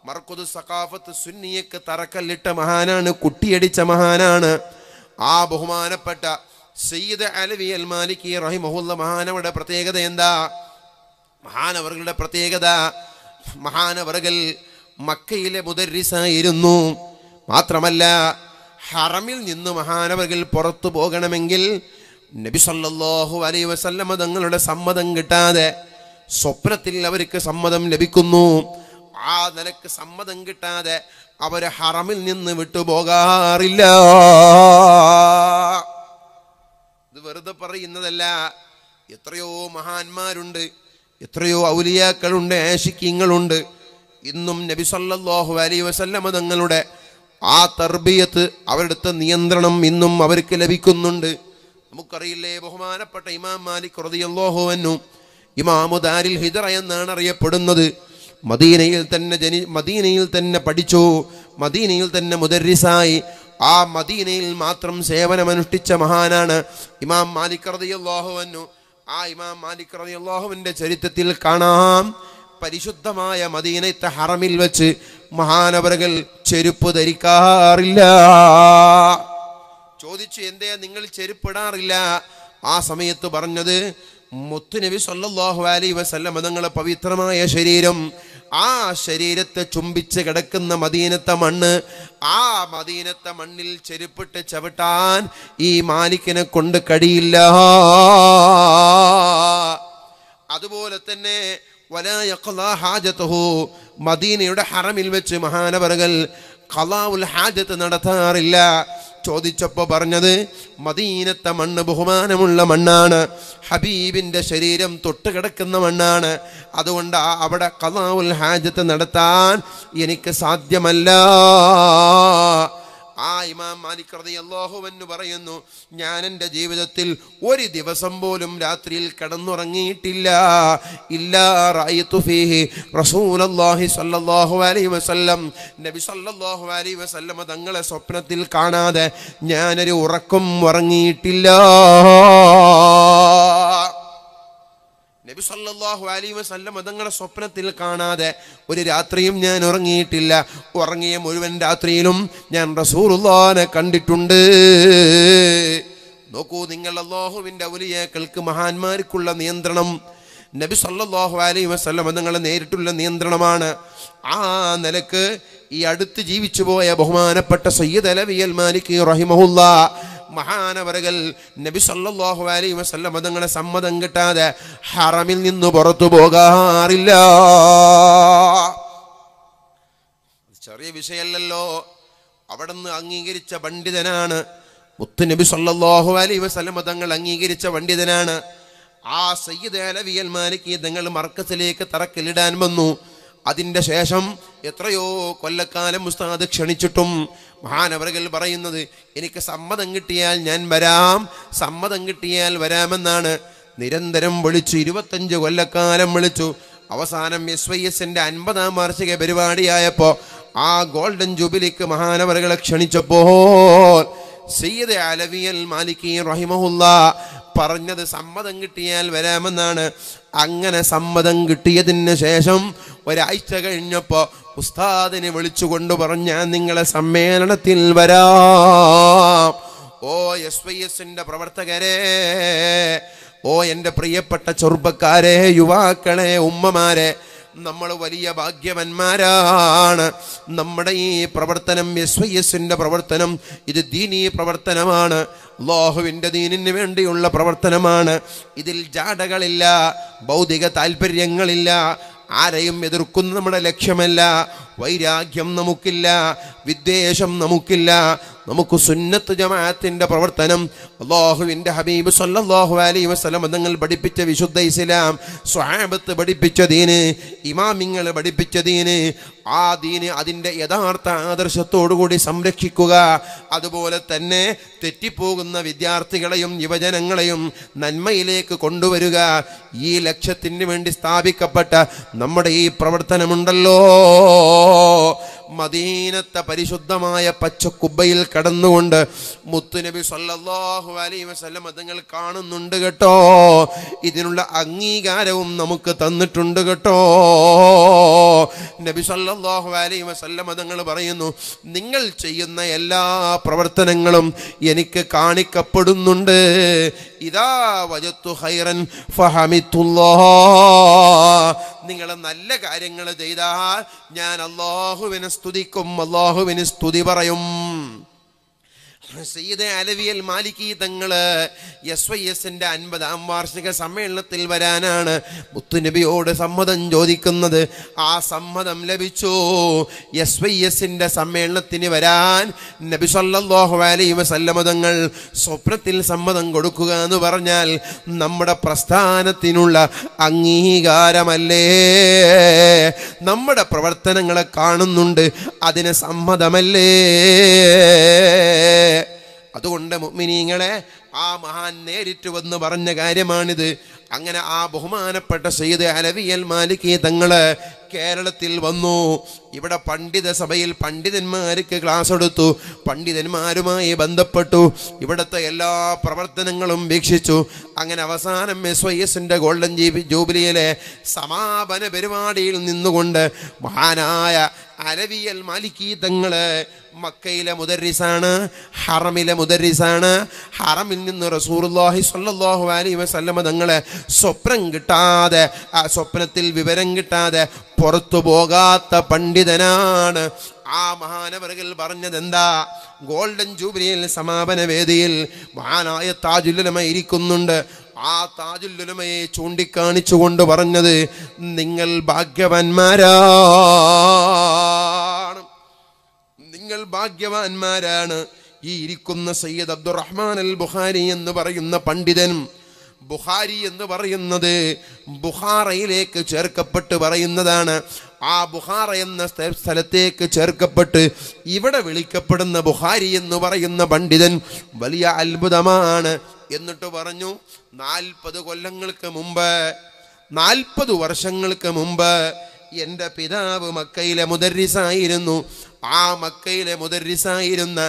മർക്കുദ് സഖാഫത്ത് സുന്നിയക്ക് തറക്കല്ലിട്ട മഹാനാണ് കുട്ടിയടിച്ച മഹാനാണ് ആ ബഹുമാനപ്പെട്ട സയ്യിദ് അലവി അൽ മാലിക് റഹിമഹുല്ല മഹാനവരുടെ പ്രത്യേകത എന്താ മഹാനവറുകളുടെ പ്രത്യേകത മഹാനവറുകൾ മക്കയിലെ മുദരിസായിരുന്നു മാത്രമല്ല ഹറമിൽ നിന്ന് മഹാനവറുകൾ പുറത്തു പോകണമെങ്കിൽ നബി സല്ലല്ലാഹു അലൈ വസല്ലമ തങ്ങളുടെ സമ്മതം കിട്ടാതെ സ്വപ്നത്തിൽ അവർക്ക് സമ്മതം ലഭിക്കുന്നു ആ നിലക്ക് സമ്മതം കിട്ടാതെ അവർ ഹറമിൽ നിന്ന് വിട്ടുപോകാറില്ല ഇത് വെറുതെ പറയുന്നതല്ല എത്രയോ മഹാന്മാരുണ്ട് എത്രയോ ഔലിയാക്കളുണ്ട് ഏശിക്കിങ്ങളുണ്ട് ഇന്നും നബി സല്ലല്ലാഹു അലൈഹി വസല്ലമ തങ്ങളുടെ ആ തർബിയത്ത് അവരുടെ നിയന്ത്രണം ഇന്നും അവർക്ക് ലഭിക്കുന്നുണ്ട് നമുക്കറിയില്ലേ ബഹുമാനപ്പെട്ട ഇമാം മാലിക് റതിയല്ലോഹു എന്നും ഇമാമുദാരിൽ ഹിജറ എന്നാണ് അറിയപ്പെടുന്നത് മദീനയിൽ തന്നെ ജനി മദീനയിൽ തന്നെ പഠിച്ചു മദീനയിൽ തന്നെ മുദരിസായി ആ മദീനയിൽ മാത്രം സേവനമനുഷ്ഠിച്ച മഹാനാണ് ഇമാം മാലിക് റതിയല്ലാഹുവന്നു ആ ഇമാം മാലിക് റതിയല്ലാഹുവിൻ്റെ ചരിത്രത്തിൽ കാണാം പരിശുദ്ധമായ മദീനത്തെ ഹറമിൽ വെച്ച് മഹാനവറുകൾ ചെരുപ്പ് ധരിക്കാറില്ല ചോദിച്ചു എന്തേ നിങ്ങൾ ചെരുപ്പിടാറില്ല ആ സമയത്ത് പറഞ്ഞത് മുത്തുനബി സല്ലാഹു അലൈ വസല്ലം നിങ്ങളെ പവിത്രമായ ശരീരം ആ ശരീരത്തെ ചുംബിച്ച് കിടക്കുന്ന മദീനത്തെ മണ്ണ് ആ മദീനത്തെ മണ്ണിൽ ചെരുപ്പിട്ട് ചവിട്ടാൻ ഈ മാലിക്കിനെ കൊണ്ട് കഴിയില്ല അതുപോലെ തന്നെ മദീനയുടെ ഹറമിൽ വെച്ച് മഹാനവറുകൾ ഖലാവുൽ ഹാജത്ത് നടത്താറില്ല ചോദിച്ചപ്പോൾ പറഞ്ഞത് മദീനത്തെ മണ്ണ് ബഹുമാനമുള്ള മണ്ണാണ് ഹബീബിന്റെ ശരീരം തൊട്ട് കിടക്കുന്ന മണ്ണാണ് അതുകൊണ്ട് അവിടെ കലാവുൽ ഹാജത്ത് നടത്താൻ എനിക്ക് സാധ്യമല്ല ആ ഇമാം മാലിക് റതി എന്ന് പറയുന്നു ഞാൻ എൻ്റെ ജീവിതത്തിൽ ഒരു ദിവസം പോലും രാത്രിയിൽ കിടന്നുറങ്ങിയിട്ടില്ല ഇല്ലാഹു തങ്ങളെ സ്വപ്നത്തിൽ കാണാതെ ഞാനൊരു ഉറക്കം ഉറങ്ങിയിട്ടില്ല നബി സല്ലാഹു അലി വസല്ല മതങ്ങളെ സ്വപ്നത്തിൽ കാണാതെ ഒരു രാത്രിയും ഞാൻ ഉറങ്ങിയിട്ടില്ല ഉറങ്ങിയ മുഴുവൻ രാത്രിയിലും ഞാൻ റസൂറുല്ലാനെ കണ്ടിട്ടുണ്ട് നോക്കൂ നിങ്ങൾ അള്ളാഹുവിൻ്റെ ഔലിയാക്കൾക്ക് മഹാന്മാർക്കുള്ള നിയന്ത്രണം നബി സല്ലാഹു അലൈഹി വസല്ലം നിങ്ങളെ നേരിട്ടുള്ള നിയന്ത്രണമാണ് ആ നിലക്ക് ഈ അടുത്ത് ജീവിച്ചു പോയ ബഹുമാനപ്പെട്ട സയ്യിദ് അലവിയൽ മാലിക് റഹിമഹുല്ലാ മഹാനവരകൾ നബി സല്ലാഹു അലൈ വസല്ല മതങ്ങളെ സമ്മതം കിട്ടാതെ ഹറമിൽ നിന്ന് പുറത്തു പോകാറില്ല ചെറിയ വിഷയമല്ലല്ലോ അവിടെ നിന്ന് അംഗീകരിച്ച പണ്ഡിതനാണ് മുത്തു നബി സല്ലാഹു അലൈ വസല്ല മതങ്ങൾ അംഗീകരിച്ച പണ്ഡിതനാണ് ആ സയ്യിദ് അലവിയൽ മാലിക് തങ്ങൾ മർക്കസിലേക്ക് തറക്കലിടാൻ വന്നു അതിൻ്റെ ശേഷം എത്രയോ കൊല്ലക്കാലം ഉസ്താദ് ക്ഷണിച്ചിട്ടും മഹാനവറുകൾ പറയുന്നത് എനിക്ക് സമ്മതം കിട്ടിയാൽ ഞാൻ വരാം സമ്മതം കിട്ടിയാൽ വരാമെന്നാണ് നിരന്തരം വിളിച്ചു ഇരുപത്തഞ്ച് കൊല്ലക്കാലം വിളിച്ചു അവസാനം എസ് വൈ എസിൻ്റെ അൻപതാം വാർഷിക പരിപാടിയായപ്പോൾ ആ ഗോൾഡൻ ജൂബിലിക്ക് മഹാനവരകളെ ക്ഷണിച്ചപ്പോൾ സയ്യിദ് അലവിയൽ മാലിക്കി റഹിമഹുല്ല പറഞ്ഞത് സമ്മതം കിട്ടിയാൽ വരാമെന്നാണ് അങ്ങനെ സമ്മതം കിട്ടിയതിന് ശേഷം ഒരാഴ്ച കഴിഞ്ഞപ്പോൾ ഉസ്താദിനെ വിളിച്ചുകൊണ്ട് പറഞ്ഞാൽ നിങ്ങളെ സമ്മേളനത്തിൽ വരാം ഓ എസ് വൈ എസിന്റെ പ്രവർത്തകരെ ഓ എൻ്റെ പ്രിയപ്പെട്ട ചെറുപ്പക്കാരെ യുവാക്കളെ ഉമ്മമാരെ നമ്മൾ വലിയ ഭാഗ്യവന്മാരാണ് നമ്മുടെ ഈ പ്രവർത്തനം എസ് വൈ എസിൻ്റെ പ്രവർത്തനം ഇത് ദീനീ പ്രവർത്തനമാണ് ലോഹുവിൻ്റെ ദീനിന് വേണ്ടിയുള്ള പ്രവർത്തനമാണ് ഇതിൽ ജാടകളില്ല ഭൗതിക താല്പര്യങ്ങളില്ല ആരെയും എതിർക്കുന്ന നമ്മുടെ ലക്ഷ്യമല്ല വൈരാഗ്യം നമുക്കില്ല വിദ്വേഷം നമുക്കില്ല നമുക്ക് സുന്നത്ത് ജമാഅത്തിന്റെ പ്രവർത്തനം അള്ളാഹുവിൻ്റെ ഹബീബ് സല്ലാഹു അലൈ വസ്ലം തങ്ങൾ പഠിപ്പിച്ച വിശുദ്ധ ഇസ്ലാം സ്വാബത്ത് പഠിപ്പിച്ച ഇമാമിങ്ങൾ പഠിപ്പിച്ച ആ ദീന് അതിൻ്റെ യഥാർത്ഥ ആദർശത്തോടുകൂടി സംരക്ഷിക്കുക അതുപോലെ തന്നെ തെറ്റിപ്പോകുന്ന വിദ്യാർത്ഥികളെയും യുവജനങ്ങളെയും നന്മയിലേക്ക് കൊണ്ടുവരിക ഈ ലക്ഷ്യത്തിന് വേണ്ടി സ്ഥാപിക്കപ്പെട്ട നമ്മുടെ ഈ പ്രവർത്തനമുണ്ടല്ലോ മദീനത്തെ പരിശുദ്ധമായ പച്ച കുബയിൽ കടന്നുകൊണ്ട് മുത്തുനബി സല്ലാഹു അലൈ വസ്ലം അതുങ്ങൾ കാണുന്നുണ്ട് കേട്ടോ ഇതിനുള്ള അംഗീകാരവും നമുക്ക് തന്നിട്ടുണ്ട് കേട്ടോ നബി സല്ലാഹു അലൈ വസ്ലം അതുങ്ങൾ പറയുന്നു നിങ്ങൾ ചെയ്യുന്ന എല്ലാ പ്രവർത്തനങ്ങളും എനിക്ക് കാണിക്കപ്പെടുന്നുണ്ട് ഇതാ വജത്തു ഹൈറൻ ഫഹമിത്തുല്ലാ നിങ്ങൾ നല്ല കാര്യങ്ങൾ ചെയ്താൽ ഞാൻ അള്ളാഹുവിനെ സ്തുതിക്കും അള്ളാഹുവിന് സ്തുതി പറയും സയ്യിദ് അലവിയൽ മാലിക്കി തങ്ങള് എസ് വൈ എസിന്റെ അൻപതാം വാർഷിക സമ്മേളനത്തിൽ വരാനാണ് മുത്തുനബിയോട് സമ്മതം ചോദിക്കുന്നത് ആ സമ്മതം ലഭിച്ചു എസ് വൈ എസിന്റെ സമ്മേളനത്തിന് വരാൻ നബി സല്ലാഹു അലൈ വസല്ലമതങ്ങൾ സ്വപ്നത്തിൽ സമ്മതം കൊടുക്കുക എന്ന് പറഞ്ഞാൽ നമ്മുടെ പ്രസ്ഥാനത്തിനുള്ള അംഗീകാരമല്ലേ നമ്മുടെ പ്രവർത്തനങ്ങളെ കാണുന്നുണ്ട് അതിന് സമ്മതമല്ലേ അതുകൊണ്ട് മുഗ്മിനീങ്ങളെ ആ മഹാൻ നേരിട്ട് വന്ന് പറഞ്ഞ കാര്യമാണിത് അങ്ങനെ ആ ബഹുമാനപ്പെട്ട സെയ്ദ് അലവിയൽ മാലിക്കി തങ്ങള് കേരളത്തിൽ വന്നു ഇവിടെ പണ്ഡിത സഭയിൽ പണ്ഡിതന്മാർക്ക് ക്ലാസ് എടുത്തു പണ്ഡിതന്മാരുമായി ബന്ധപ്പെട്ടു ഇവിടുത്തെ എല്ലാ പ്രവർത്തനങ്ങളും വീക്ഷിച്ചു അങ്ങനെ അവസാനം എസ് വൈ എസിൻ്റെ ഗോൾഡൻ ജീ ജൂബിലിയിലെ സമാപന പരിപാടിയിൽ നിന്നുകൊണ്ട് മഹാനായ അരവിയൽ മാലിക്കി തങ്ങള് മക്കയിലെ മുദരിസാണ് ഹറമിലെ മുദരിസാണ് ഹറമിൽ നിന്ന് റസൂർല്ലാഹി സല്ലാഹു അലൈ വസല്ലമ തങ്ങളെ സ്വപ്നം കിട്ടാതെ ആ സ്വപ്നത്തിൽ വിവരം കിട്ടാതെ പുറത്തു പോകാത്ത പണ്ഡിതനാണ് ആ മഹാനവറുകൾ പറഞ്ഞതെന്താ ഗോൾഡൻ ജൂബിലിയിൽ സമാപന വേദിയിൽ മഹാനായ താജുലുലമ ഇരിക്കുന്നുണ്ട് ആ താജുലുലമയെ ചൂണ്ടിക്കാണിച്ചുകൊണ്ട് പറഞ്ഞത് നിങ്ങൾ ഭാഗ്യവാന്മാരാ നിങ്ങൾ ഭാഗ്യവാന്മാരാണ് ഈ ഇരിക്കുന്ന സയ്യദ് അബ്ദുറഹ്മാൻ അൽ ബുഖാരി എന്ന് പറയുന്ന പണ്ഡിതൻ ബുഹാരി എന്ന് പറയുന്നത് ബുഹാറയിലേക്ക് ചേർക്കപ്പെട്ട് പറയുന്നതാണ് ആ ബുഹാറ എന്ന സ്ഥലത്തേക്ക് ചേർക്കപ്പെട്ട് ഇവിടെ വിളിക്കപ്പെടുന്ന ബുഹാരി എന്ന് പറയുന്ന പണ്ഡിതൻ വലിയ അത്ഭുതമാണ് എന്നിട്ട് പറഞ്ഞു നാൽപ്പത് കൊല്ലങ്ങൾക്ക് മുമ്പ് നാൽപ്പത് വർഷങ്ങൾക്ക് മുമ്പ് എൻ്റെ പിതാവ് മക്കയിലെ മുദരിസായിരുന്നു ആ മക്കയിലെ മുതരിസായിരുന്ന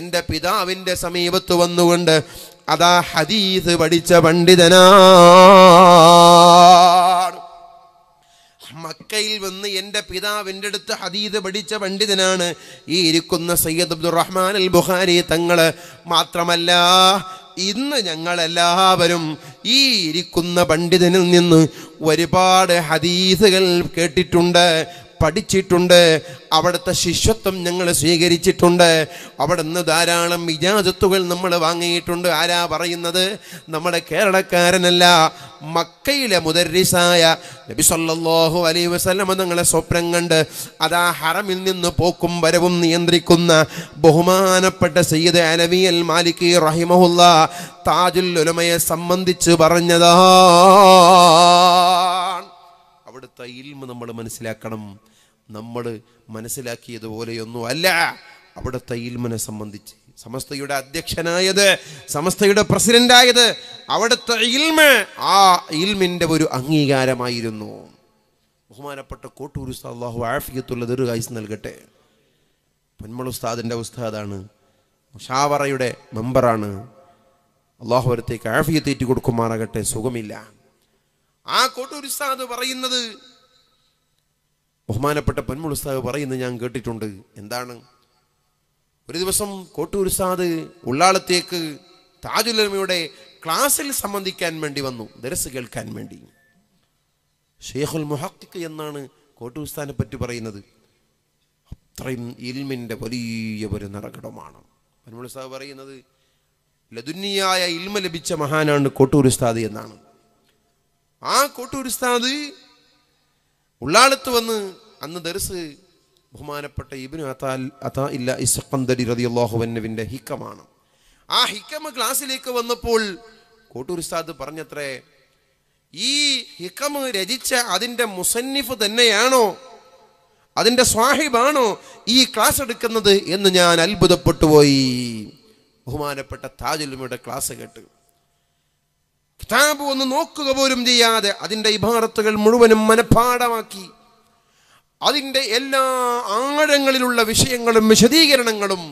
എൻ്റെ പിതാവിൻ്റെ സമീപത്ത് വന്നുകൊണ്ട് അതാ ഹദീസ് പഠിച്ച പണ്ഡിതനാണ് മക്കയിൽ വന്ന് എൻ്റെ പിതാവിൻ്റെ അടുത്ത് ഹദീദ് പഠിച്ച പണ്ഡിതനാണ് ഈ ഇരിക്കുന്ന സയ്യദ് അബ്ദുറഹ്മാൻ അൽ ബുഖാരി തങ്ങൾ മാത്രമല്ല ഇന്ന് ഞങ്ങളെല്ലാവരും ഈ ഇരിക്കുന്ന പണ്ഡിതനിൽ നിന്ന് ഒരുപാട് ഹദീസുകൾ കേട്ടിട്ടുണ്ട് പഠിച്ചിട്ടുണ്ട് അവിടുത്തെ ശിഷ്യത്വം ഞങ്ങൾ സ്വീകരിച്ചിട്ടുണ്ട് അവിടെ നിന്ന് ധാരാളം ഇജാസത്തുകൾ നമ്മൾ വാങ്ങിയിട്ടുണ്ട് ആരാ പറയുന്നത് നമ്മുടെ കേരളക്കാരനല്ല മക്കയിലെ മുദരിസായ നബി സല്ലല്ലാഹു അലൈഹി വസല്ലമ നിങ്ങളെ സ്വപ്നം കണ്ട് അതാ ഹറമിൽ നിന്ന് പോക്കും വരവും നിയന്ത്രിക്കുന്ന ബഹുമാനപ്പെട്ട സയ്യിദ് അലവി അൽ മാലിക് റഹിമഹുല്ല താജുൽ ഉലമയെ സംബന്ധിച്ച് പറഞ്ഞതാ അവിടുത്തെ ഇൽമ നമ്മൾ മനസ്സിലാക്കണം നമ്മൾ മനസ്സിലാക്കിയതുപോലെയൊന്നും അല്ല അവിടുത്തെ ഇൽമനെ സംബന്ധിച്ച് സമസ്തയുടെ അധ്യക്ഷനായത് സമസ്തയുടെ പ്രസിഡന്റായത് അവിടുത്തെ ഇൽമ ആ ഇൽമിൻ്റെ ഒരു അംഗീകാരമായിരുന്നു ബഹുമാനപ്പെട്ട കോട്ടൂർ ഉസ്താഹു ആഫിയത്തുള്ള ദീർഘായുസ് നൽകട്ടെ പൊന്മൾ ഉസ്താദിൻ്റെ ഉസ്താദാണ് ഷാവറയുടെ മെമ്പറാണ് അള്ളാഹു ആഫിയത്തേറ്റ് കൊടുക്കുമാറാകട്ടെ സുഖമില്ല ആ കോട്ടൂർ ഉസ്താദ് പറയുന്നത് ബഹുമാനപ്പെട്ട പൊന്മുളുസ്താവ് പറയുന്നത് ഞാൻ കേട്ടിട്ടുണ്ട് എന്താണ് ഒരു ദിവസം കോട്ടൂർ സാദ് ഉള്ളാളത്തേക്ക് താജുലമയുടെ ക്ലാസ്സിൽ സംബന്ധിക്കാൻ വേണ്ടി വന്നു ദരസ് കേൾക്കാൻ വേണ്ടി ഷെയ്ഖുൽ മുഹക്കിക്ക് എന്നാണ് കോട്ടൂർ സ്ഥാനെ പറ്റി പറയുന്നത് അത്രയും ഇൽമിൻ്റെ വലിയ ഒരു നിറകടമാണ് പൊന്മുളുസ്താവ് പറയുന്നത് ലതുന്യായ ഇൽമ ലഭിച്ച മഹാനാണ് കോട്ടൂർ ഉസ്താദ് എന്നാണ് ആ കോട്ടൂർ ഉസ്താദ് ഉള്ളാളത്ത് വന്ന് അന്ന് ദർസ് ബഹുമാനപ്പെട്ട ഇബിനു അതാൽ അതാ ഇല്ല ഇസഖന്തരി റതിയുള്ളാഹുവന്നവിൻ്റെ ഹിക്കമാണ് ആ ഹിക്കമ ക്ലാസ്സിലേക്ക് വന്നപ്പോൾ കോട്ടൂർ ഉസ്താദ് പറഞ്ഞത്രേ ഈ ഹിക്കമ് രചിച്ച അതിൻ്റെ മുസന്നിഫ് തന്നെയാണോ അതിൻ്റെ സ്വാഹിബാണോ ഈ ക്ലാസ് എടുക്കുന്നത് എന്ന് ഞാൻ അത്ഭുതപ്പെട്ടു പോയി ബഹുമാനപ്പെട്ട താജുലുമയുടെ ക്ലാസ് കേട്ട് കിതാബ് ഒന്ന് നോക്കുക പോലും ചെയ്യാതെ അതിൻ്റെ ഇബാറത്തുകൾ മുഴുവനും മനഃപ്പാടമാക്കി അതിൻ്റെ എല്ലാ ആഴങ്ങളിലുള്ള വിഷയങ്ങളും വിശദീകരണങ്ങളും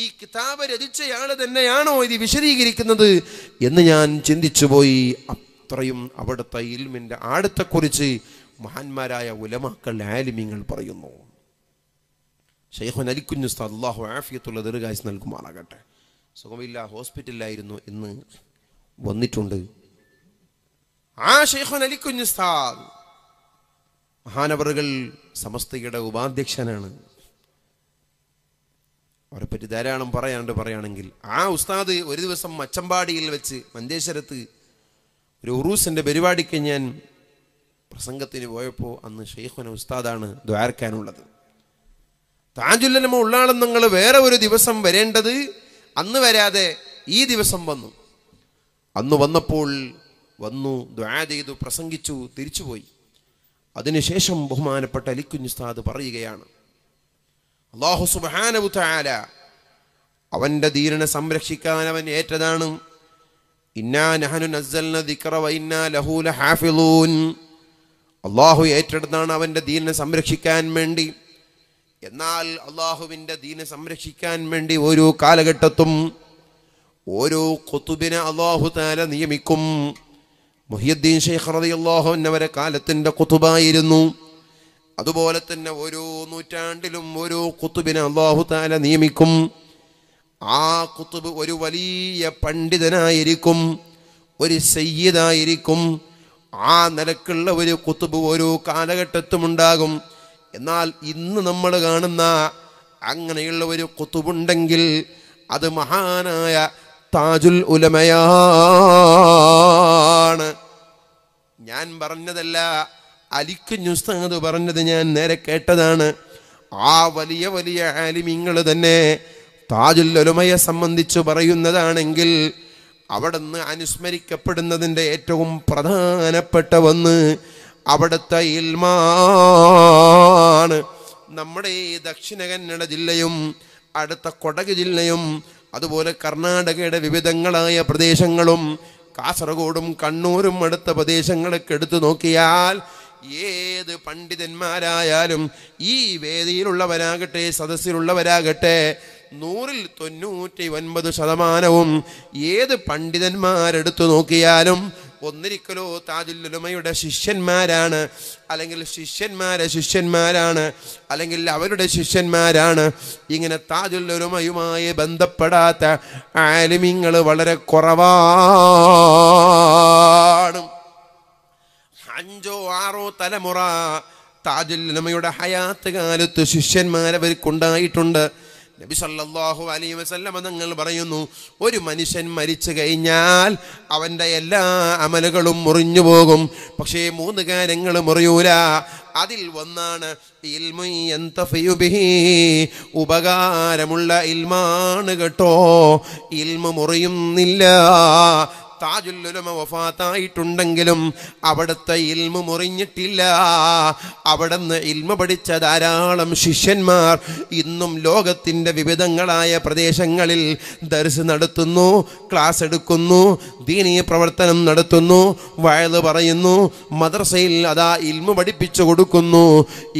ഈ കിതാബ് രചിച്ചയാൾ തന്നെയാണോ ഇത് വിശദീകരിക്കുന്നത് എന്ന് ഞാൻ ചിന്തിച്ചു പോയി അത്രയും അവിടുത്തെ ഇൽമിൻ്റെ ആഴത്തെക്കുറിച്ച് മഹാന്മാരായ ഉലമാക്കൾ ആലിമിങ്ങൾ പറയുന്നു ഷെയ്ഖുൻ അലിക്കുഞ്ഞുസ്താദ് അള്ളാഹു ആഫിയത്തുള്ള ദീർഘായുസ് നൽകുമാറാകട്ടെ സുഖമില്ല ഹോസ്പിറ്റലിലായിരുന്നു ഇന്ന് വന്നിട്ടുണ്ട് ആ ഷെയ്ഖുൻ അലിക്കുഞ്ഞുസ്താദ് മഹാനവറുകൾ സമസ്തയുടെ ഉപാധ്യക്ഷനാണ് പറ്റി ധാരാളം പറയാണ്ട് പറയുകയാണെങ്കിൽ ആ ഉസ്താദ് ഒരു ദിവസം മച്ചമ്പാടിയിൽ വെച്ച് മഞ്ചേശ്വരത്ത് ഒരു ഉറൂസിൻ്റെ പരിപാടിക്ക് ഞാൻ പ്രസംഗത്തിന് പോയപ്പോൾ അന്ന് ഷെയ്ഖുന ഉസ്താദാണ് ദ്വാരക്കാനുള്ളത് താജുല്ലമ ഉള്ളാളെന്നങ്ങൾ വേറെ ഒരു ദിവസം വരേണ്ടത് അന്ന് വരാതെ ഈ ദിവസം വന്നു അന്ന് വന്നപ്പോൾ വന്നു ദ്വാ ചെയ്തു പ്രസംഗിച്ചു തിരിച്ചുപോയി അതിനുശേഷം ബഹുമാനപ്പെട്ട അലിക്കുഞ്ഞുസ്താദ് പറയുകയാണ് അള്ളാഹു സുബാനബുത്താല അവൻ്റെ ധീരനെ സംരക്ഷിക്കാൻ അവൻ ഏറ്റതാണ് അള്ളാഹു ഏറ്റെടുത്താണ് അവൻ്റെ ദീനെ സംരക്ഷിക്കാൻ വേണ്ടി എന്നാൽ അള്ളാഹുവിൻ്റെ ദീനെ സംരക്ഷിക്കാൻ വേണ്ടി ഓരോ കാലഘട്ടത്തും ഓരോ കൊത്തുബിനെ അള്ളാഹു താല നിയമിക്കും മുഹിയുദ്ദീൻ ഷെയ്ഖ് റതി അള്ളാഹുവിനവരെ കാലത്തിൻ്റെ കൊത്തുബായിരുന്നു അതുപോലെ തന്നെ ഓരോ നൂറ്റാണ്ടിലും ഓരോ കുത്തുബിനെ അള്ളാഹു താല നിയമിക്കും ആ കുത്തുബ് ഒരു വലിയ പണ്ഡിതനായിരിക്കും ഒരു സയ്യിദായിരിക്കും ആ നിലക്കുള്ള ഒരു കുത്തുബ് ഓരോ കാലഘട്ടത്തും ഉണ്ടാകും എന്നാൽ ഇന്ന് നമ്മൾ കാണുന്ന അങ്ങനെയുള്ള ഒരു കുത്തുബുണ്ടെങ്കിൽ അത് മഹാനായ താജുൽ ഉലമയാണ് ഞാൻ പറഞ്ഞതല്ല അലിക്ക് ന്യൂസ്തങ്ങത് പറഞ്ഞത് ഞാൻ നേരെ കേട്ടതാണ് ആ വലിയ വലിയ ആലിമിങ്ങൾ തന്നെ താജുൽ ഒലുമയെ സംബന്ധിച്ച് പറയുന്നതാണെങ്കിൽ നിന്ന് അനുസ്മരിക്കപ്പെടുന്നതിൻ്റെ ഏറ്റവും പ്രധാനപ്പെട്ട ഒന്ന് അവിടുത്തെ ഇൽമാണ് നമ്മുടെ ഈ ദക്ഷിണ കന്നഡ ജില്ലയും അടുത്ത കൊടക് ജില്ലയും അതുപോലെ കർണാടകയുടെ വിവിധങ്ങളായ പ്രദേശങ്ങളും കാസർഗോഡും കണ്ണൂരും അടുത്ത പ്രദേശങ്ങളൊക്കെ എടുത്തു നോക്കിയാൽ ഏത് പണ്ഡിതന്മാരായാലും ഈ വേദിയിലുള്ളവരാകട്ടെ സദസ്സിലുള്ളവരാകട്ടെ നൂറിൽ തൊണ്ണൂറ്റി ഒൻപത് ശതമാനവും ഏത് പണ്ഡിതന്മാരെടുത്തു നോക്കിയാലും ഒന്നിരിക്കലോ താജുല്ലുമയുടെ ശിഷ്യന്മാരാണ് അല്ലെങ്കിൽ ശിഷ്യന്മാരെ ശിഷ്യന്മാരാണ് അല്ലെങ്കിൽ അവരുടെ ശിഷ്യന്മാരാണ് ഇങ്ങനെ താജുല്ലുമയുമായി ബന്ധപ്പെടാത്ത ആലിമിങ്ങൾ വളരെ കുറവാണ് അഞ്ചോ ആറോ തലമുറ താജുല്ലുമയുടെ ഹയാത്ത് കാലത്ത് ശിഷ്യന്മാരവർക്കുണ്ടായിട്ടുണ്ട് നബി സല്ലാഹു അലൈ വസല്ലമ നിങ്ങൾ പറയുന്നു ഒരു മനുഷ്യൻ മരിച്ചു കഴിഞ്ഞാൽ അവൻ്റെ എല്ലാ അമലുകളും മുറിഞ്ഞു പോകും പക്ഷേ മൂന്ന് കാര്യങ്ങൾ മുറിയൂല അതിൽ ഒന്നാണ് ഉപകാരമുള്ള ഇൽമാണ് കേട്ടോ ഇൽമ മുറിയുന്നില്ല താജുല്ലുലമ വഫാത്തായിട്ടുണ്ടെങ്കിലും അവിടുത്തെ ഇൽമു മുറിഞ്ഞിട്ടില്ല അവിടുന്ന് ഇൽമ പഠിച്ച ധാരാളം ശിഷ്യന്മാർ ഇന്നും ലോകത്തിൻ്റെ വിവിധങ്ങളായ പ്രദേശങ്ങളിൽ ദർസ് നടത്തുന്നു ക്ലാസ് എടുക്കുന്നു ദീനീയ പ്രവർത്തനം നടത്തുന്നു വയത് പറയുന്നു മദ്രസയിൽ അതാ ഇൽമ പഠിപ്പിച്ചു കൊടുക്കുന്നു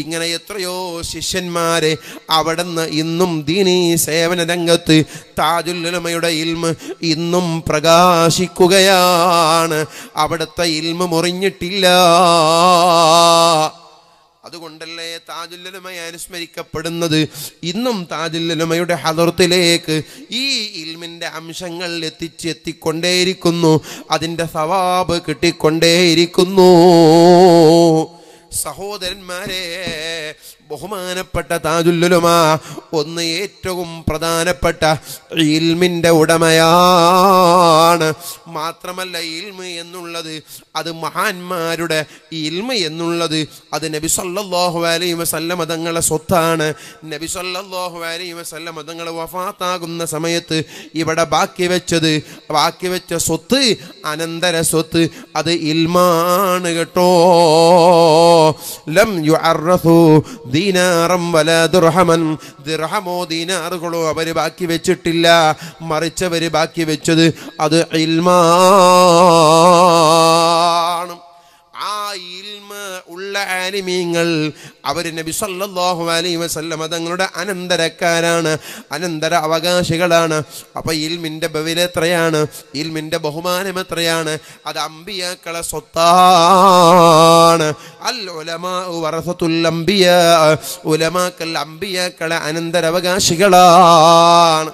ഇങ്ങനെ എത്രയോ ശിഷ്യന്മാരെ അവിടുന്ന് ഇന്നും ദീനീ സേവന രംഗത്ത് താജുല്ലുലമയുടെ ഇൽമ ഇന്നും പ്രകാശിക്കുക പോവുകയാണ് അവിടുത്തെ ഇൽമ മുറിഞ്ഞിട്ടില്ല അതുകൊണ്ടല്ലേ താജുല്ലലുമായി അനുസ്മരിക്കപ്പെടുന്നത് ഇന്നും താജുല്ലലുമയുടെ ഹദർത്തിലേക്ക് ഈ ഇൽമിൻ്റെ അംശങ്ങൾ എത്തിച്ച് എത്തിക്കൊണ്ടേയിരിക്കുന്നു അതിൻ്റെ സവാബ് കിട്ടിക്കൊണ്ടേയിരിക്കുന്നു സഹോദരന്മാരെ ബഹുമാനപ്പെട്ട താജുല്ലുലുമ ഒന്ന് ഏറ്റവും പ്രധാനപ്പെട്ട ഇൽമിൻ്റെ ഉടമയാണ് മാത്രമല്ല ഇൽമ എന്നുള്ളത് അത് മഹാന്മാരുടെ ഇൽമ എന്നുള്ളത് അത് നബി സല്ലാഹു അലൈ വസല്ല മതങ്ങളെ സ്വത്താണ് നബി സല്ലാഹു അലൈ വസല്ല മതങ്ങൾ വഫാത്താകുന്ന സമയത്ത് ഇവിടെ ബാക്കി വെച്ചത് ബാക്കി വെച്ച സ്വത്ത് അനന്തര സ്വത്ത് അത് ഇൽമാണ് കേട്ടോ ലം യു ദീനാറം വല ദുർഹമൻ ദുർഹമോ ദീനാറുകളോ അവർ ബാക്കി വെച്ചിട്ടില്ല മറിച്ചവർ ബാക്കി വെച്ചത് അത് ഇൽമാ ഉള്ള ആനിമീങ്ങൾ അവർ നബി സല്ലാഹു അലൈ വസല്ലമ തങ്ങളുടെ അനന്തരക്കാരാണ് അനന്തര അവകാശികളാണ് അപ്പോൾ ഇൽമിൻ്റെ ബവിലെത്രയാണ് ഇൽമിൻ്റെ ബഹുമാനം എത്രയാണ് അത് അമ്പിയാക്കള സ്വത്താണ് അൽ ഉലമാ വറസത്തുൽ ഉലമാക്കൽ അനന്തരവകാശികളാണ്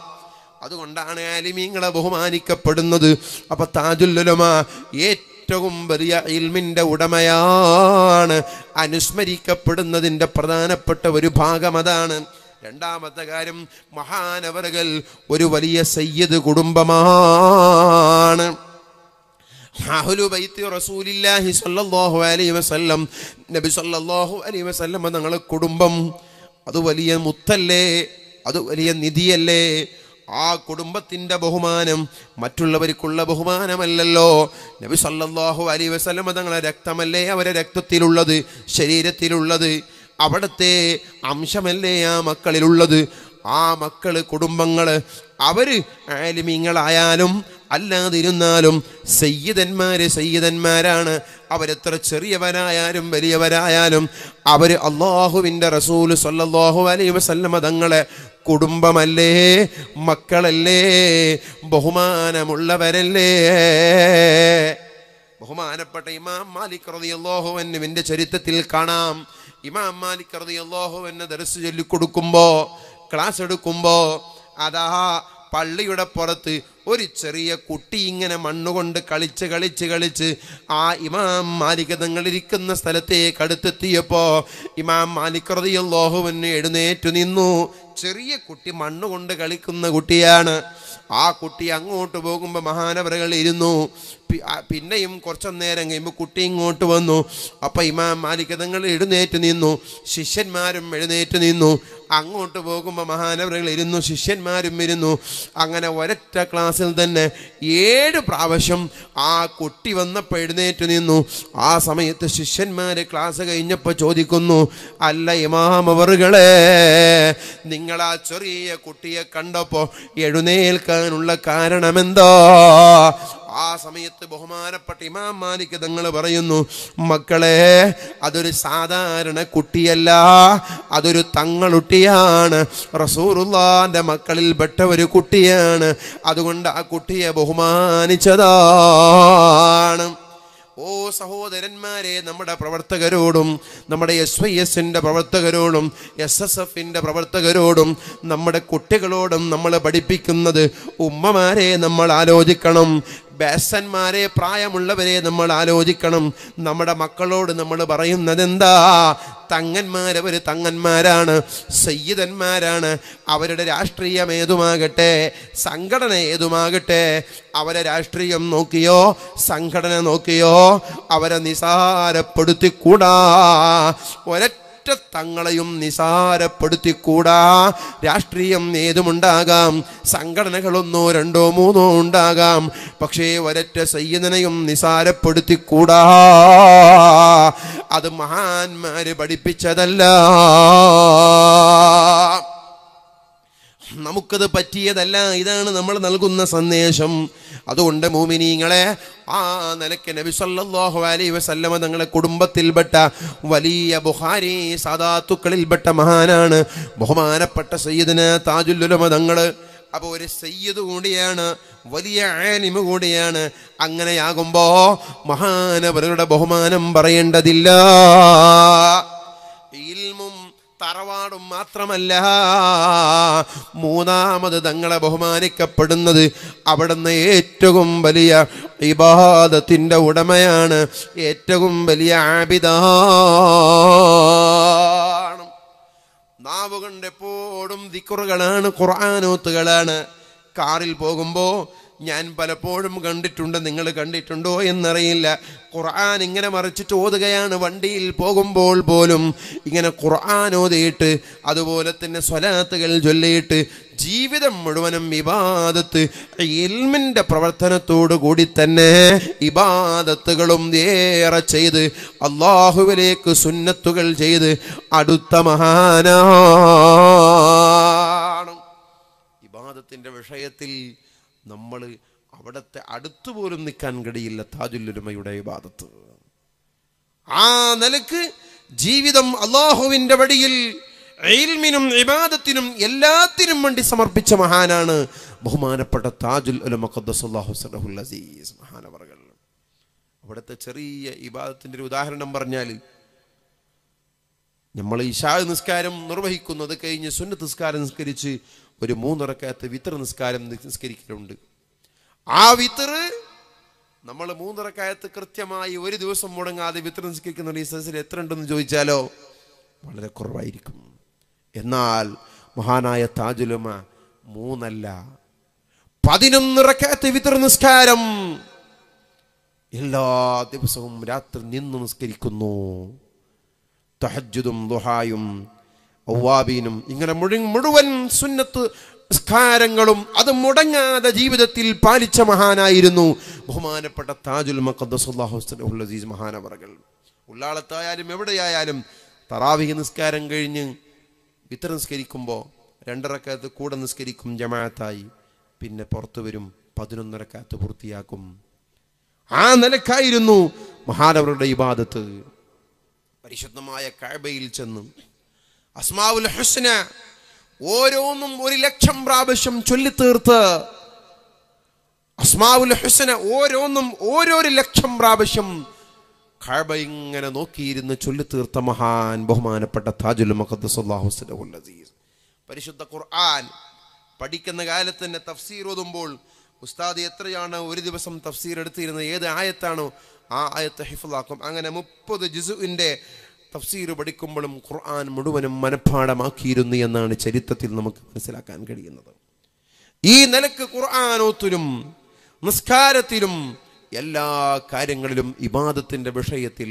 അതുകൊണ്ടാണ് ആലിമീങ്ങളെ ബഹുമാനിക്കപ്പെടുന്നത് അപ്പൊ താജുല്ലുലമ ഏറ്റവും ഏറ്റവും വലിയ ഇൽമിൻ്റെ ഉടമയാണ് അനുസ്മരിക്കപ്പെടുന്നതിൻ്റെ പ്രധാനപ്പെട്ട ഒരു ഭാഗം അതാണ് രണ്ടാമത്തെ കാര്യം മഹാനവറുകൾ ഒരു വലിയ സയ്യദ് കുടുംബമാണ് തങ്ങളെ കുടുംബം അത് വലിയ മുത്തല്ലേ അത് വലിയ നിധിയല്ലേ ആ കുടുംബത്തിൻ്റെ ബഹുമാനം മറ്റുള്ളവർക്കുള്ള ബഹുമാനമല്ലല്ലോ നബി സല്ലാഹു അലി വസ്ലമ തങ്ങളെ രക്തമല്ലേ അവരെ രക്തത്തിലുള്ളത് ശരീരത്തിലുള്ളത് അവിടുത്തെ അംശമല്ലേ ആ മക്കളിലുള്ളത് ആ മക്കള് കുടുംബങ്ങൾ അവർ ആലിമീങ്ങളായാലും അല്ലാതിരുന്നാലും സയ്യിദന്മാര് സയ്യിദന്മാരാണ് അവരെത്ര ചെറിയവരായാലും വലിയവരായാലും അവർ അള്ളാഹുവിൻ്റെ റസൂൽ സല്ലാഹു അലൈ വസല്ലമ തങ്ങളെ കുടുംബമല്ലേ മക്കളല്ലേ ബഹുമാനമുള്ളവരല്ലേ ബഹുമാനപ്പെട്ട ഇമാം മാലിക് റളിയല്ലാഹു അൻഹുവിൻ്റെ ചരിത്രത്തിൽ കാണാം ഇമാം മാലിക് റളിയല്ലാഹു അൻഹു ദർസ് ചൊല്ലിക്കൊടുക്കുമ്പോൾ ക്ലാസ് എടുക്കുമ്പോൾ അതാ പള്ളിയുടെ പുറത്ത് ഒരു ചെറിയ കുട്ടി ഇങ്ങനെ മണ്ണുകൊണ്ട് കളിച്ച് കളിച്ച് കളിച്ച് ആ ഇമാം മാലിക് തങ്ങൾ ഇരിക്കുന്ന സ്ഥലത്തേക്ക് അടുത്തെത്തിയപ്പോൾ ഇമാം മാലിക് ലോഹുവിന് എഴുന്നേറ്റു നിന്നു ചെറിയ കുട്ടി മണ്ണുകൊണ്ട് കളിക്കുന്ന കുട്ടിയാണ് ആ കുട്ടി അങ്ങോട്ട് പോകുമ്പോൾ മഹാനവരകൾ ഇരുന്നു പിന്നെയും കുറച്ചു നേരം കഴിയുമ്പോൾ കുട്ടി ഇങ്ങോട്ട് വന്നു അപ്പം ഇമാം മാലിക് തങ്ങൾ എഴുന്നേറ്റ് നിന്നു ശിഷ്യന്മാരും എഴുന്നേറ്റ് നിന്നു അങ്ങോട്ട് പോകുമ്പോൾ മഹാനവറുകൾ ഇരുന്നു ശിഷ്യന്മാരും ഇരുന്നു അങ്ങനെ ഒരൊറ്റ ക്ലാസ്സിൽ തന്നെ ഏഴ് പ്രാവശ്യം ആ കുട്ടി വന്നപ്പോൾ എഴുന്നേറ്റ് നിന്നു ആ സമയത്ത് ശിഷ്യന്മാർ ക്ലാസ് കഴിഞ്ഞപ്പോൾ ചോദിക്കുന്നു അല്ല ഇമാമവറുകളെ നിങ്ങൾ ആ ചെറിയ കുട്ടിയെ കണ്ടപ്പോൾ എഴുന്നേൽക്കാനുള്ള കാരണമെന്തോ ആ സമയത്ത് ബഹുമാനപ്പെട്ട ഇമാം മാലിക് തങ്ങൾ പറയുന്നു മക്കളെ അതൊരു സാധാരണ കുട്ടിയല്ല അതൊരു തങ്ങളുട്ടിയാണ് മക്കളിൽ മക്കളിൽപ്പെട്ട ഒരു കുട്ടിയാണ് അതുകൊണ്ട് ആ കുട്ടിയെ ബഹുമാനിച്ചതാണ് ഓ സഹോദരന്മാരെ നമ്മുടെ പ്രവർത്തകരോടും നമ്മുടെ എസ് വൈ എസിൻ്റെ പ്രവർത്തകരോടും എസ് എസ് എഫിൻ്റെ പ്രവർത്തകരോടും നമ്മുടെ കുട്ടികളോടും നമ്മൾ പഠിപ്പിക്കുന്നത് ഉമ്മമാരെ നമ്മൾ ആലോചിക്കണം ബേസന്മാരെ പ്രായമുള്ളവരെ നമ്മൾ ആലോചിക്കണം നമ്മുടെ മക്കളോട് നമ്മൾ പറയുന്നത് എന്താ തങ്ങന്മാരവർ തങ്ങന്മാരാണ് സയ്യിദന്മാരാണ് അവരുടെ രാഷ്ട്രീയം ഏതുമാകട്ടെ സംഘടന ഏതുമാകട്ടെ അവരെ രാഷ്ട്രീയം നോക്കിയോ സംഘടന നോക്കിയോ അവരെ നിസാരപ്പെടുത്തിക്കൂടാ ഒരറ്റ ഒരൊറ്റ തങ്ങളെയും നിസാരപ്പെടുത്തിക്കൂടാ രാഷ്ട്രീയം ഏതുമുണ്ടാകാം സംഘടനകളൊന്നോ രണ്ടോ മൂന്നോ ഉണ്ടാകാം പക്ഷേ ഒരൊറ്റ സയ്യദനെയും നിസാരപ്പെടുത്തിക്കൂടാ അത് മഹാന്മാര് പഠിപ്പിച്ചതല്ല നമുക്കത് പറ്റിയതല്ല ഇതാണ് നമ്മൾ നൽകുന്ന സന്ദേശം അതുകൊണ്ട് മോമിനിങ്ങളെ ആ നിലയ്ക്ക് നബി സല്ലല്ലാഹു അലൈഹി വസല്ലമ തങ്ങളെ കുടുംബത്തിൽപ്പെട്ട വലിയ ബുഹാരി സാധാത്തുക്കളിൽപ്പെട്ട മഹാനാണ് ബഹുമാനപ്പെട്ട സയ്യിദിന് താജുല്ലുലമ തങ്ങൾ അപ്പോൾ ഒരു സയ്യദ് കൂടിയാണ് വലിയ ആനിമ കൂടിയാണ് അങ്ങനെയാകുമ്പോൾ മഹാനവരുടെ ബഹുമാനം പറയേണ്ടതില്ല തറവാടും മാത്രമല്ല മൂന്നാമത് തങ്ങളെ ബഹുമാനിക്കപ്പെടുന്നത് അവിടുന്ന് ഏറ്റവും വലിയ ഇബാദത്തിൻ്റെ ഉടമയാണ് ഏറ്റവും വലിയ ആബിദാണ് നാവുകൊണ്ട് എപ്പോഴും ദിക്കുറുകളാണ് ഖുർആാനോത്തുകളാണ് കാറിൽ പോകുമ്പോൾ ഞാൻ പലപ്പോഴും കണ്ടിട്ടുണ്ട് നിങ്ങൾ കണ്ടിട്ടുണ്ടോ എന്നറിയില്ല ഖുർആൻ ഇങ്ങനെ മറിച്ചിട്ട് ഓതുകയാണ് വണ്ടിയിൽ പോകുമ്പോൾ പോലും ഇങ്ങനെ ഖുർആൻ ഓതിയിട്ട് അതുപോലെ തന്നെ സ്വലാത്തുകൾ ചൊല്ലിയിട്ട് ജീവിതം മുഴുവനും ഇബാദത്ത് ഇൽമിൻ്റെ പ്രവർത്തനത്തോടു കൂടി തന്നെ ഇബാദത്തുകളും ഏറെ ചെയ്ത് അള്ളാഹുവിലേക്ക് സുന്നത്തുകൾ ചെയ്ത് അടുത്ത മഹാനാണ് ഇബാദത്തിൻ്റെ വിഷയത്തിൽ നമ്മൾ അവിടത്തെ അടുത്തുപോലും നിൽക്കാൻ കഴിയില്ല താജുല്ലുരുമയുടെ വിവാദത്ത് ആ നിലക്ക് ജീവിതം അള്ളാഹുവിൻ്റെ വഴിയിൽ എയിൽമിനും ഇബാദത്തിനും എല്ലാത്തിനും വേണ്ടി സമർപ്പിച്ച മഹാനാണ് ബഹുമാനപ്പെട്ട താജുൽ അസീസ് അവിടുത്തെ ചെറിയ ഇബാദത്തിൻ്റെ ഒരു ഉദാഹരണം പറഞ്ഞാൽ നമ്മൾ ഷാ നിസ്കാരം നിർവഹിക്കുന്നത് കഴിഞ്ഞ് സുന്നത്ത് നിസ്കാരം നിസ്കരിച്ച് ഒരു മൂന്നിറക്കകത്ത് വിത്തർ നിസ്കാരം നിസ്കരിക്കലുണ്ട് ആ വിത്തർ നമ്മൾ മൂന്നിറക്കായത്ത് കൃത്യമായി ഒരു ദിവസം മുടങ്ങാതെ വിത്തർ നിസ്കരിക്കുന്ന ഈ സദസ്സിൽ എത്ര ഉണ്ടെന്ന് ചോദിച്ചാലോ വളരെ കുറവായിരിക്കും എന്നാൽ മഹാനായ താജുലമ മൂന്നല്ല പതിനൊന്നിറക്കാത്ത വിത്തർ നിസ്കാരം എല്ലാ ദിവസവും രാത്രി നിന്ന് നിസ്കരിക്കുന്നു തഹജുദും ദുഹായും ഔവാബീനും ഇങ്ങനെ മുഴുവൻ സുന്നത്ത് നിസ്കാരങ്ങളും അത് മുടങ്ങാതെ ജീവിതത്തിൽ പാലിച്ച മഹാനായിരുന്നു ബഹുമാനപ്പെട്ട താജുൽ മക്കദ്ദസുല്ലാഹുസ്ലീസ് മഹാനവറകൾ ഉള്ളാളത്തായാലും എവിടെയായാലും തറാവിഹി നിസ്കാരം കഴിഞ്ഞ് വിത്ര നിസ്കരിക്കുമ്പോൾ രണ്ടരക്കാലത്ത് കൂടെ നിസ്കരിക്കും ജമാഅത്തായി പിന്നെ പുറത്തു വരും പതിനൊന്നരക്കാലത്ത് പൂർത്തിയാക്കും ആ നിലക്കായിരുന്നു മഹാനവരുടെ ഇബാദത്ത് പരിശുദ്ധമായ കാഴ്ബയിൽ ചെന്നും അസ്മാവുൽ ഹുസ്ന ഓരോന്നും ഒരു ലക്ഷം പ്രാവശ്യം ചൊല്ലിത്തീർത്ത് അസ്മാവുൽ ഹുസ്ന ഓരോന്നും ഓരോരു ലക്ഷം പ്രാവശ്യം കഴബ ഇങ്ങനെ നോക്കിയിരുന്ന് ചൊല്ലിത്തീർത്ത മഹാൻ ബഹുമാനപ്പെട്ട താജുൽ മഖദ്ദീസ് പരിശുദ്ധ ഖുർആൻ പഠിക്കുന്ന കാലത്ത് തന്നെ തഫ്സീർ ഓതുമ്പോൾ ഉസ്താദ് എത്രയാണ് ഒരു ദിവസം തഫ്സീർ എടുത്തിരുന്നത് ഏത് ആയത്താണോ ആ ആയത്ത് ഹിഫ്ളാക്കും അങ്ങനെ മുപ്പത് ജിസുവിൻ്റെ തഫ്സീർ പഠിക്കുമ്പോഴും ഖുർആൻ മുഴുവനും മനഃപ്പാടമാക്കിയിരുന്നു എന്നാണ് ചരിത്രത്തിൽ നമുക്ക് മനസ്സിലാക്കാൻ കഴിയുന്നത് ഈ നിലക്ക് ഖുർആാനോത്തിലും നിസ്കാരത്തിലും എല്ലാ കാര്യങ്ങളിലും ഇബാദത്തിൻ്റെ വിഷയത്തിൽ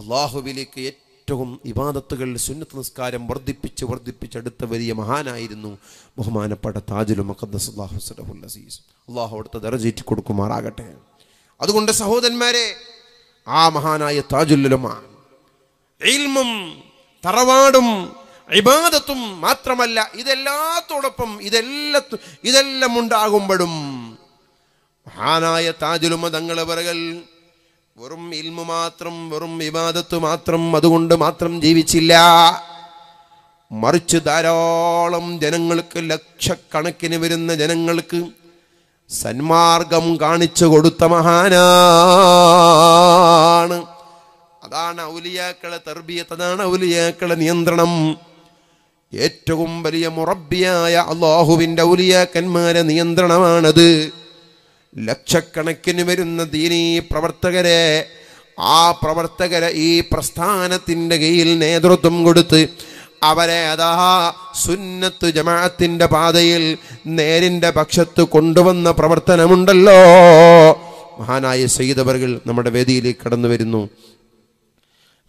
അള്ളാഹുവിലേക്ക് ഏറ്റവും ഇബാദത്തുകൾ സുന്നത്ത് നിസ്കാരം വർദ്ധിപ്പിച്ച് വർദ്ധിപ്പിച്ചെടുത്ത വലിയ മഹാനായിരുന്നു ബഹുമാനപ്പെട്ട താജുൽ മഖദ്സ് അള്ളാഹു അസീസ് അള്ളാഹു അടുത്ത ദർജേറ്റി കൊടുക്കുമാറാകട്ടെ അതുകൊണ്ട് സഹോദരന്മാരെ ആ മഹാനായ താജുല്ലുലമാണ് ഇൽമും തറവാടും ഇബാദത്തും മാത്രമല്ല ഇതെല്ലാത്തോടൊപ്പം ഇതെല്ല ഇതെല്ലാം ഉണ്ടാകുമ്പോഴും മഹാനായ താജുലുമ തങ്ങളെ പറകൽ വെറും ഇൽമു മാത്രം വെറും വിവാദത്ത് മാത്രം അതുകൊണ്ട് മാത്രം ജീവിച്ചില്ല മറിച്ച് ധാരാളം ജനങ്ങൾക്ക് ലക്ഷക്കണക്കിന് വരുന്ന ജനങ്ങൾക്ക് സന്മാർഗം കാണിച്ചു കൊടുത്ത മഹാനാണ് അതാണ് ഔലിയാക്കളെ തർബിയത്ത് അതാണ് ഔലിയാക്കളെ നിയന്ത്രണം ഏറ്റവും വലിയ മുറബിയായ അള്ളാഹുവിൻ്റെ ഔലിയാക്കന്മാരെ നിയന്ത്രണമാണത് ലക്ഷക്കണക്കിന് വരുന്ന ദീനീ പ്രവർത്തകരെ ആ പ്രവർത്തകരെ ഈ പ്രസ്ഥാനത്തിൻ്റെ കീഴിൽ നേതൃത്വം കൊടുത്ത് അവരെ അതാ സുന്നത്ത് ജമാഅത്തിൻ്റെ പാതയിൽ നേരിൻ്റെ പക്ഷത്ത് കൊണ്ടുവന്ന പ്രവർത്തനമുണ്ടല്ലോ മഹാനായ സയ്യിദവർകൾ നമ്മുടെ വേദിയിലേക്ക് കടന്നു വരുന്നു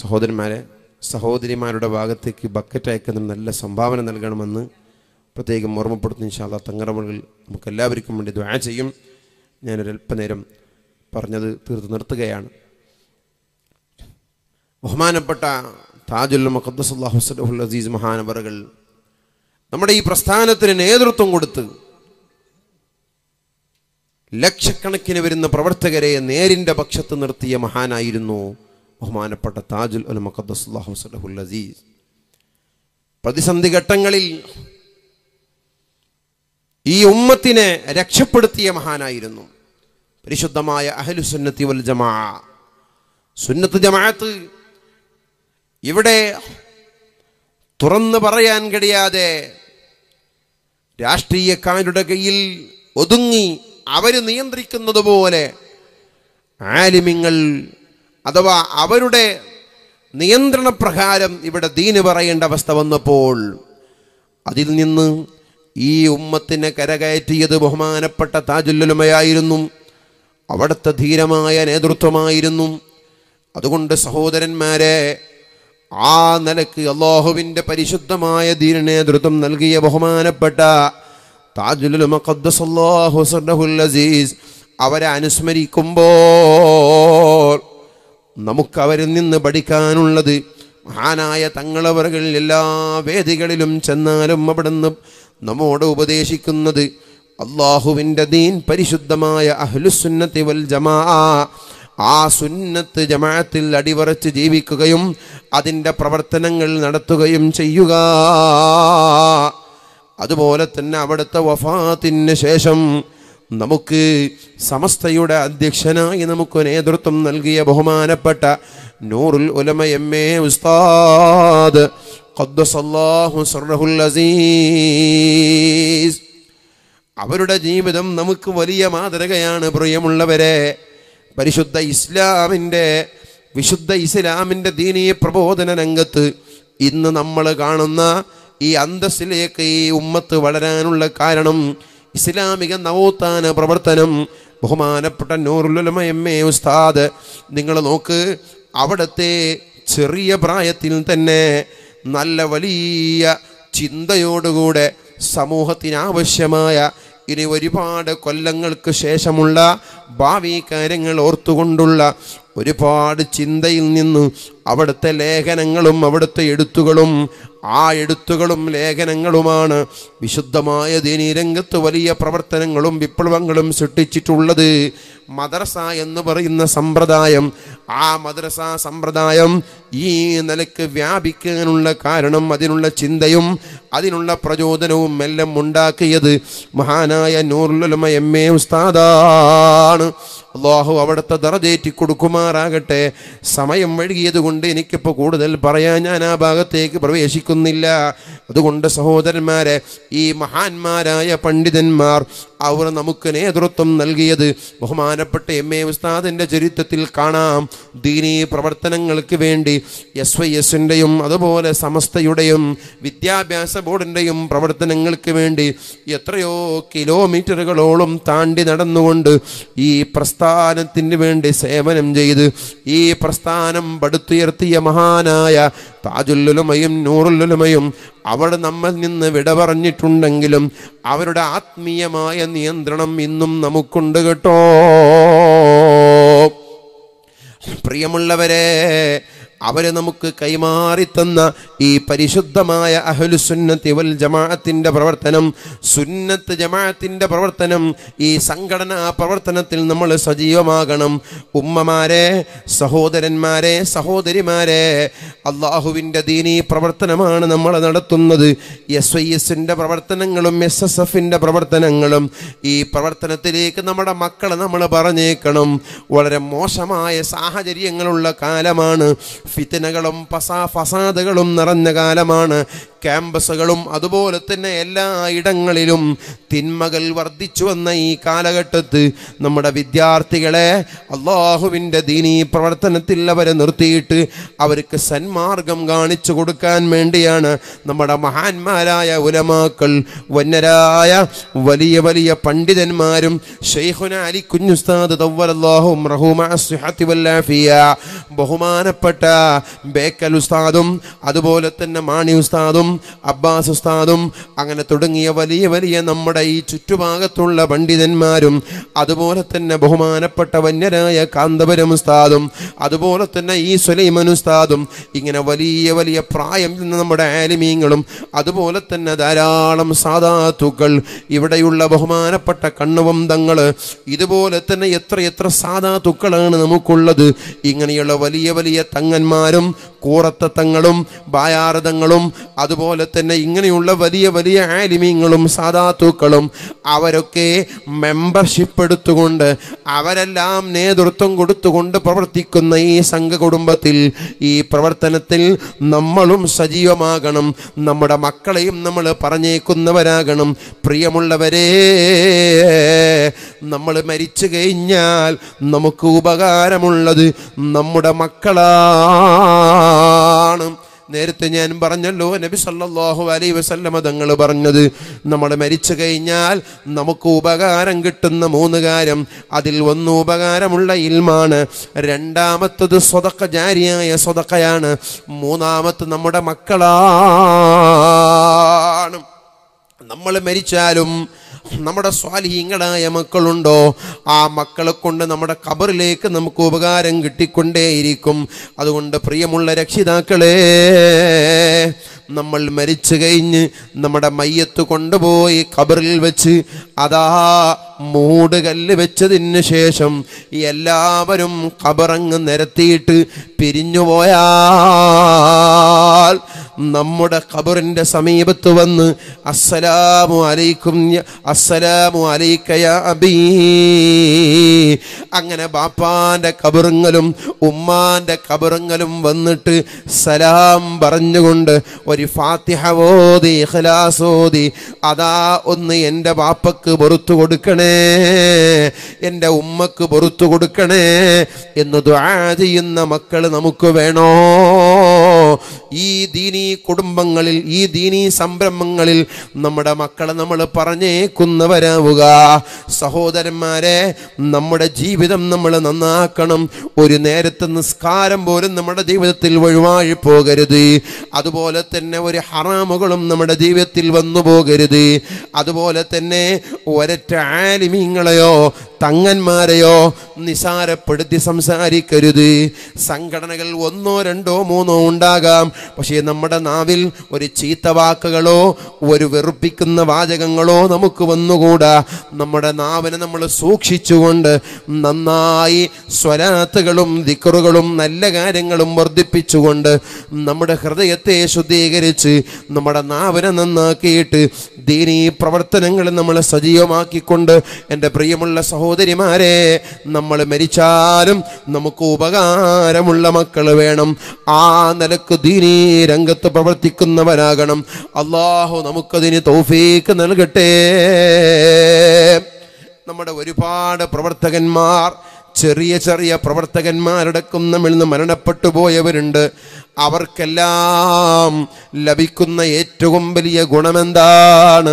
സഹോദരന്മാരെ സഹോദരിമാരുടെ ഭാഗത്തേക്ക് ബക്കറ്റ് അയക്കുന്നതിന് നല്ല സംഭാവന നൽകണമെന്ന് പ്രത്യേകം ഓർമ്മപ്പെടുത്തുന്ന ശാല തങ്ങറമുകൾ നമുക്ക് എല്ലാവർക്കും വേണ്ടി ദ്വാ ചെയ്യും ഞാനൊരല്പനേരം പറഞ്ഞത് തീർത്ത് നിർത്തുകയാണ് ബഹുമാനപ്പെട്ട താജുൽ മുഖദ്സ് അള്ളാഹുസലഹുൽ അസീസ് മഹാനവറുകൾ നമ്മുടെ ഈ പ്രസ്ഥാനത്തിന് നേതൃത്വം കൊടുത്ത് ലക്ഷക്കണക്കിന് വരുന്ന പ്രവർത്തകരെ നേരിൻ്റെ പക്ഷത്ത് നിർത്തിയ മഹാനായിരുന്നു ബഹുമാനപ്പെട്ട താജുൽ ഉലമഖദ്ദുല്ലാഹുസലഹുൽ അസീസ് പ്രതിസന്ധി ഘട്ടങ്ങളിൽ ഈ ഉമ്മത്തിനെ രക്ഷപ്പെടുത്തിയ മഹാനായിരുന്നു പരിശുദ്ധമായ സുന്നത്തി വൽ ജമാ സുന്നത്ത് ജമാഅത്ത് ഇവിടെ തുറന്നു പറയാൻ കഴിയാതെ രാഷ്ട്രീയക്കാരുടെ കയ്യിൽ ഒതുങ്ങി അവർ നിയന്ത്രിക്കുന്നത് പോലെ ആലിമിങ്ങൾ അഥവാ അവരുടെ നിയന്ത്രണപ്രകാരം ഇവിടെ ദീന് പറയേണ്ട അവസ്ഥ വന്നപ്പോൾ അതിൽ നിന്ന് ഈ ഉമ്മത്തിനെ കരകയറ്റിയത് ബഹുമാനപ്പെട്ട താജുല്ലുമയായിരുന്നു അവിടുത്തെ ധീരമായ നേതൃത്വമായിരുന്നു അതുകൊണ്ട് സഹോദരന്മാരെ ആ നിലക്ക് അള്ളാഹുവിൻ്റെ പരിശുദ്ധമായ ധീര നേതൃത്വം നൽകിയ ബഹുമാനപ്പെട്ട താജുലുൽ അവരെ അനുസ്മരിക്കുമ്പോൾ നമുക്ക് അവരിൽ നിന്ന് പഠിക്കാനുള്ളത് മഹാനായ തങ്ങളവറുകളിൽ എല്ലാ വേദികളിലും ചെന്നാലും അവിടുന്ന് നമ്മോട് ഉപദേശിക്കുന്നത് അള്ളാഹുവിൻ്റെ ദീൻ പരിശുദ്ധമായ അഹ്ലുസുന്നത്തി വൽ ജമാ ആ സുന്നത്ത് ജമാഅത്തിൽ അടിവറച്ച് ജീവിക്കുകയും അതിൻ്റെ പ്രവർത്തനങ്ങൾ നടത്തുകയും ചെയ്യുക അതുപോലെ തന്നെ അവിടുത്തെ വഫാത്തിന് ശേഷം നമുക്ക് സമസ്തയുടെ അധ്യക്ഷനായി നമുക്ക് നേതൃത്വം നൽകിയ ബഹുമാനപ്പെട്ട നൂറുൽ ഉലമ എം എ ഉസ്താദ് അസീസ് അവരുടെ ജീവിതം നമുക്ക് വലിയ മാതൃകയാണ് പ്രിയമുള്ളവരെ പരിശുദ്ധ ഇസ്ലാമിൻ്റെ വിശുദ്ധ ഇസ്ലാമിൻ്റെ ദീനീയ പ്രബോധന രംഗത്ത് ഇന്ന് നമ്മൾ കാണുന്ന ഈ അന്തസ്സിലേക്ക് ഈ ഉമ്മത്ത് വളരാനുള്ള കാരണം ഇസ്ലാമിക നവോത്ഥാന പ്രവർത്തനം ബഹുമാനപ്പെട്ട നൂറുലുലമ എം എ ഉസ്താദ് നിങ്ങൾ നോക്ക് അവിടുത്തെ ചെറിയ പ്രായത്തിൽ തന്നെ നല്ല വലിയ ചിന്തയോടുകൂടെ സമൂഹത്തിനാവശ്യമായ ഇനി ഒരുപാട് കൊല്ലങ്ങൾക്ക് ശേഷമുള്ള ഭാവി കാര്യങ്ങൾ ഓർത്തുകൊണ്ടുള്ള ഒരുപാട് ചിന്തയിൽ നിന്ന് അവിടുത്തെ ലേഖനങ്ങളും അവിടുത്തെ എഴുത്തുകളും ആ എഴുത്തുകളും ലേഖനങ്ങളുമാണ് വിശുദ്ധമായ ദീനീരംഗത്ത് വലിയ പ്രവർത്തനങ്ങളും വിപ്ലവങ്ങളും സൃഷ്ടിച്ചിട്ടുള്ളത് മദ്രസ എന്ന് പറയുന്ന സമ്പ്രദായം ആ മദ്രസ സമ്പ്രദായം ഈ നിലക്ക് വ്യാപിക്കാനുള്ള കാരണം അതിനുള്ള ചിന്തയും അതിനുള്ള പ്രചോദനവും എല്ലാം ഉണ്ടാക്കിയത് മഹാനായ നൂറുലമ എം എ ഉസ്താദാണ് അള്ളാഹു അവിടുത്തെ ദറജേറ്റി കൊടുക്കുമാറാകട്ടെ സമയം കൊണ്ട് എനിക്കിപ്പോൾ കൂടുതൽ പറയാൻ ഞാൻ ആ ഭാഗത്തേക്ക് പ്രവേശിക്കുന്നില്ല അതുകൊണ്ട് സഹോദരന്മാരെ ഈ മഹാന്മാരായ പണ്ഡിതന്മാർ അവിടെ നമുക്ക് നേതൃത്വം നൽകിയത് ബഹുമാനപ്പെട്ട എം എ ഉസ്താദിൻ്റെ ചരിത്രത്തിൽ കാണാം ദീനീ പ്രവർത്തനങ്ങൾക്ക് വേണ്ടി എസ് വൈ എസിൻ്റെയും അതുപോലെ സമസ്തയുടെയും വിദ്യാഭ്യാസ ബോർഡിൻ്റെയും പ്രവർത്തനങ്ങൾക്ക് വേണ്ടി എത്രയോ കിലോമീറ്ററുകളോളം താണ്ടി നടന്നുകൊണ്ട് ഈ പ്രസ്ഥാനത്തിന് വേണ്ടി സേവനം ചെയ്ത് ഈ പ്രസ്ഥാനം പടുത്തുയർത്തിയ മഹാനായ താജുല്ലുലുമയും നൂറുല്ലുലുമയും അവർ നമ്മൾ നിന്ന് വിട പറഞ്ഞിട്ടുണ്ടെങ്കിലും അവരുടെ ആത്മീയമായ നിയന്ത്രണം ഇന്നും നമുക്കുണ്ട് കേട്ടോ പ്രിയമുള്ളവരെ അവരെ നമുക്ക് കൈമാറി തന്ന ഈ പരിശുദ്ധമായ അഹലുസുന്നത്തി വൽ ജമാഅത്തിൻ്റെ പ്രവർത്തനം സുന്നത്ത് ജമാഅത്തിൻ്റെ പ്രവർത്തനം ഈ സംഘടനാ പ്രവർത്തനത്തിൽ നമ്മൾ സജീവമാകണം ഉമ്മമാരെ സഹോദരന്മാരെ സഹോദരിമാരെ അള്ളാഹുവിൻ്റെ ദീനീ പ്രവർത്തനമാണ് നമ്മൾ നടത്തുന്നത് എസ് ഐ എസിൻ്റെ പ്രവർത്തനങ്ങളും എസ് എസ് എഫിൻ്റെ പ്രവർത്തനങ്ങളും ഈ പ്രവർത്തനത്തിലേക്ക് നമ്മുടെ മക്കളെ നമ്മൾ പറഞ്ഞേക്കണം വളരെ മോശമായ സാഹചര്യങ്ങളുള്ള കാലമാണ് ഫിത്തനകളും പസാ ഫസാദകളും നിറഞ്ഞ കാലമാണ് ക്യാമ്പസുകളും അതുപോലെ തന്നെ എല്ലാ ഇടങ്ങളിലും തിന്മകൾ വർദ്ധിച്ചു വന്ന ഈ കാലഘട്ടത്ത് നമ്മുടെ വിദ്യാർത്ഥികളെ അള്ളാഹുവിൻ്റെ ദീനീ പ്രവർത്തനത്തിൽ അവരെ നിർത്തിയിട്ട് അവർക്ക് സന്മാർഗം കാണിച്ചു കൊടുക്കാൻ വേണ്ടിയാണ് നമ്മുടെ മഹാന്മാരായ ഉലമാക്കൾ വന്നരായ വലിയ വലിയ പണ്ഡിതന്മാരും ഷെയ്ഖുന അലി കുഞ്ഞുസ്താദ് തവ്വലല്ലാഹും റഹുമാഫിയ ബഹുമാനപ്പെട്ട ബേക്കൽ ഉസ്താദും അതുപോലെ തന്നെ മാണി ഉസ്താദും ഉസ്താദും അബ്ബാസ് ഉസ്താദും അങ്ങനെ തുടങ്ങിയ വലിയ വലിയ നമ്മുടെ ഈ ചുറ്റുഭാഗത്തുള്ള പണ്ഡിതന്മാരും അതുപോലെ തന്നെ ബഹുമാനപ്പെട്ട വന്യരായ കാന്തപുരം ഉസ്താദും അതുപോലെ തന്നെ ഈ സുലൈമൻ ഉസ്താദും ഇങ്ങനെ വലിയ വലിയ പ്രായം നിന്ന് നമ്മുടെ ആലിമീങ്ങളും അതുപോലെ തന്നെ ധാരാളം സാധാത്തുക്കൾ ഇവിടെയുള്ള ബഹുമാനപ്പെട്ട കണ്ണവും തങ്ങൾ ഇതുപോലെ തന്നെ എത്ര എത്ര സാധാത്തുക്കളാണ് നമുക്കുള്ളത് ഇങ്ങനെയുള്ള വലിയ വലിയ തങ്ങന്മാരും കൂറത്തത്തങ്ങളും ബായാരതങ്ങളും അതുപോലെ അതുപോലെ തന്നെ ഇങ്ങനെയുള്ള വലിയ വലിയ ആലിമീങ്ങളും സാധാത്തുക്കളും അവരൊക്കെ മെമ്പർഷിപ്പ് എടുത്തുകൊണ്ട് അവരെല്ലാം നേതൃത്വം കൊടുത്തുകൊണ്ട് പ്രവർത്തിക്കുന്ന ഈ സംഘ കുടുംബത്തിൽ ഈ പ്രവർത്തനത്തിൽ നമ്മളും സജീവമാകണം നമ്മുടെ മക്കളെയും നമ്മൾ പറഞ്ഞേക്കുന്നവരാകണം പ്രിയമുള്ളവരെ നമ്മൾ മരിച്ചു കഴിഞ്ഞാൽ നമുക്ക് ഉപകാരമുള്ളത് നമ്മുടെ മക്കളാ നേരത്തെ ഞാൻ പറഞ്ഞല്ലോ നബി സല്ലാഹു അലൈ വസല്ലമ തങ്ങൾ പറഞ്ഞത് നമ്മൾ മരിച്ചു കഴിഞ്ഞാൽ നമുക്ക് ഉപകാരം കിട്ടുന്ന മൂന്ന് കാര്യം അതിൽ ഒന്ന് ഉപകാരമുള്ള ഇൽമാണ് രണ്ടാമത്തത് സ്വതക്ക ജാരിയായ സ്വതക്കയാണ് മൂന്നാമത്ത് നമ്മുടെ മക്കളാണ് നമ്മൾ മരിച്ചാലും നമ്മുടെ സ്വാലിഹീങ്ങളായ മക്കളുണ്ടോ ആ മക്കളെ കൊണ്ട് നമ്മുടെ കബറിലേക്ക് നമുക്ക് ഉപകാരം കിട്ടിക്കൊണ്ടേയിരിക്കും അതുകൊണ്ട് പ്രിയമുള്ള രക്ഷിതാക്കളെ നമ്മൾ മരിച്ചു കഴിഞ്ഞ് നമ്മുടെ മയ്യത്ത് കൊണ്ടുപോയി കബറിൽ വെച്ച് അതാ മൂടുകല്ല് വെച്ചതിന് ശേഷം എല്ലാവരും കബറങ്ങ് നിരത്തിയിട്ട് പിരിഞ്ഞുപോയാൽ നമ്മുടെ കബറിൻ്റെ സമീപത്ത് വന്ന് അസ്സലാമു അലൈക്കും അസ്സലാമു അലൈക്കയ അബീ അങ്ങനെ ബാപ്പാൻ്റെ കബറുങ്ങലും ഉമ്മാൻ്റെ കബറുങ്ങലും വന്നിട്ട് സലാം പറഞ്ഞുകൊണ്ട് ഒരു ഒരു ഫാത്തിഹവോതി ഖലാസോതി അതാ ഒന്ന് എൻ്റെ വാപ്പക്ക് പൊറത്തു കൊടുക്കണേ എൻ്റെ ഉമ്മക്ക് പൊറത്തു കൊടുക്കണേ എന്ന് ദ്വാ ചെയ്യുന്ന മക്കൾ നമുക്ക് വേണോ ഈ ദീനീ കുടുംബങ്ങളിൽ ഈ ദീനീ സംരംഭങ്ങളിൽ നമ്മുടെ മക്കളെ നമ്മൾ പറഞ്ഞേക്കുന്നവരാവുക സഹോദരന്മാരെ നമ്മുടെ ജീവിതം നമ്മൾ നന്നാക്കണം ഒരു നേരത്തെ നിസ്കാരം പോലും നമ്മുടെ ജീവിതത്തിൽ ഒഴിവാഴി പോകരുത് അതുപോലെ തന്നെ ഒരു ഹറാമുകളും നമ്മുടെ ജീവിതത്തിൽ വന്നു പോകരുത് അതുപോലെ തന്നെ ഒരറ്റ ആലിമീങ്ങളെയോ തങ്ങന്മാരെയോ നിസാരപ്പെടുത്തി സംസാരിക്കരുത് സംഘടനകൾ ഒന്നോ രണ്ടോ മൂന്നോ ഉണ്ടാകാം പക്ഷേ നമ്മുടെ നാവിൽ ഒരു ചീത്ത വാക്കുകളോ ഒരു വെറുപ്പിക്കുന്ന വാചകങ്ങളോ നമുക്ക് വന്നുകൂടാ നമ്മുടെ നാവിനെ നമ്മൾ സൂക്ഷിച്ചുകൊണ്ട് നന്നായി സ്വരാത്തുകളും ദിക്കറുകളും നല്ല കാര്യങ്ങളും വർദ്ധിപ്പിച്ചുകൊണ്ട് നമ്മുടെ ഹൃദയത്തെ ശുദ്ധീകരിച്ച് നമ്മുടെ നാവിനെ നന്നാക്കിയിട്ട് ദീനീ പ്രവർത്തനങ്ങൾ നമ്മൾ സജീവമാക്കിക്കൊണ്ട് എൻ്റെ പ്രിയമുള്ള സഹോദരൻ സഹോദരിമാരെ നമ്മൾ മരിച്ചാലും നമുക്ക് ഉപകാരമുള്ള മക്കൾ വേണം ആ നിലക്ക് ദീനീ രംഗത്ത് പ്രവർത്തിക്കുന്നവനാകണം അള്ളാഹു നമുക്കതിന് തോഫീക്ക് നൽകട്ടെ നമ്മുടെ ഒരുപാട് പ്രവർത്തകന്മാർ ചെറിയ ചെറിയ പ്രവർത്തകന്മാരടക്കം നമ്മിൽ നിന്ന് മരണപ്പെട്ടു പോയവരുണ്ട് അവർക്കെല്ലാം ലഭിക്കുന്ന ഏറ്റവും വലിയ ഗുണമെന്താണ്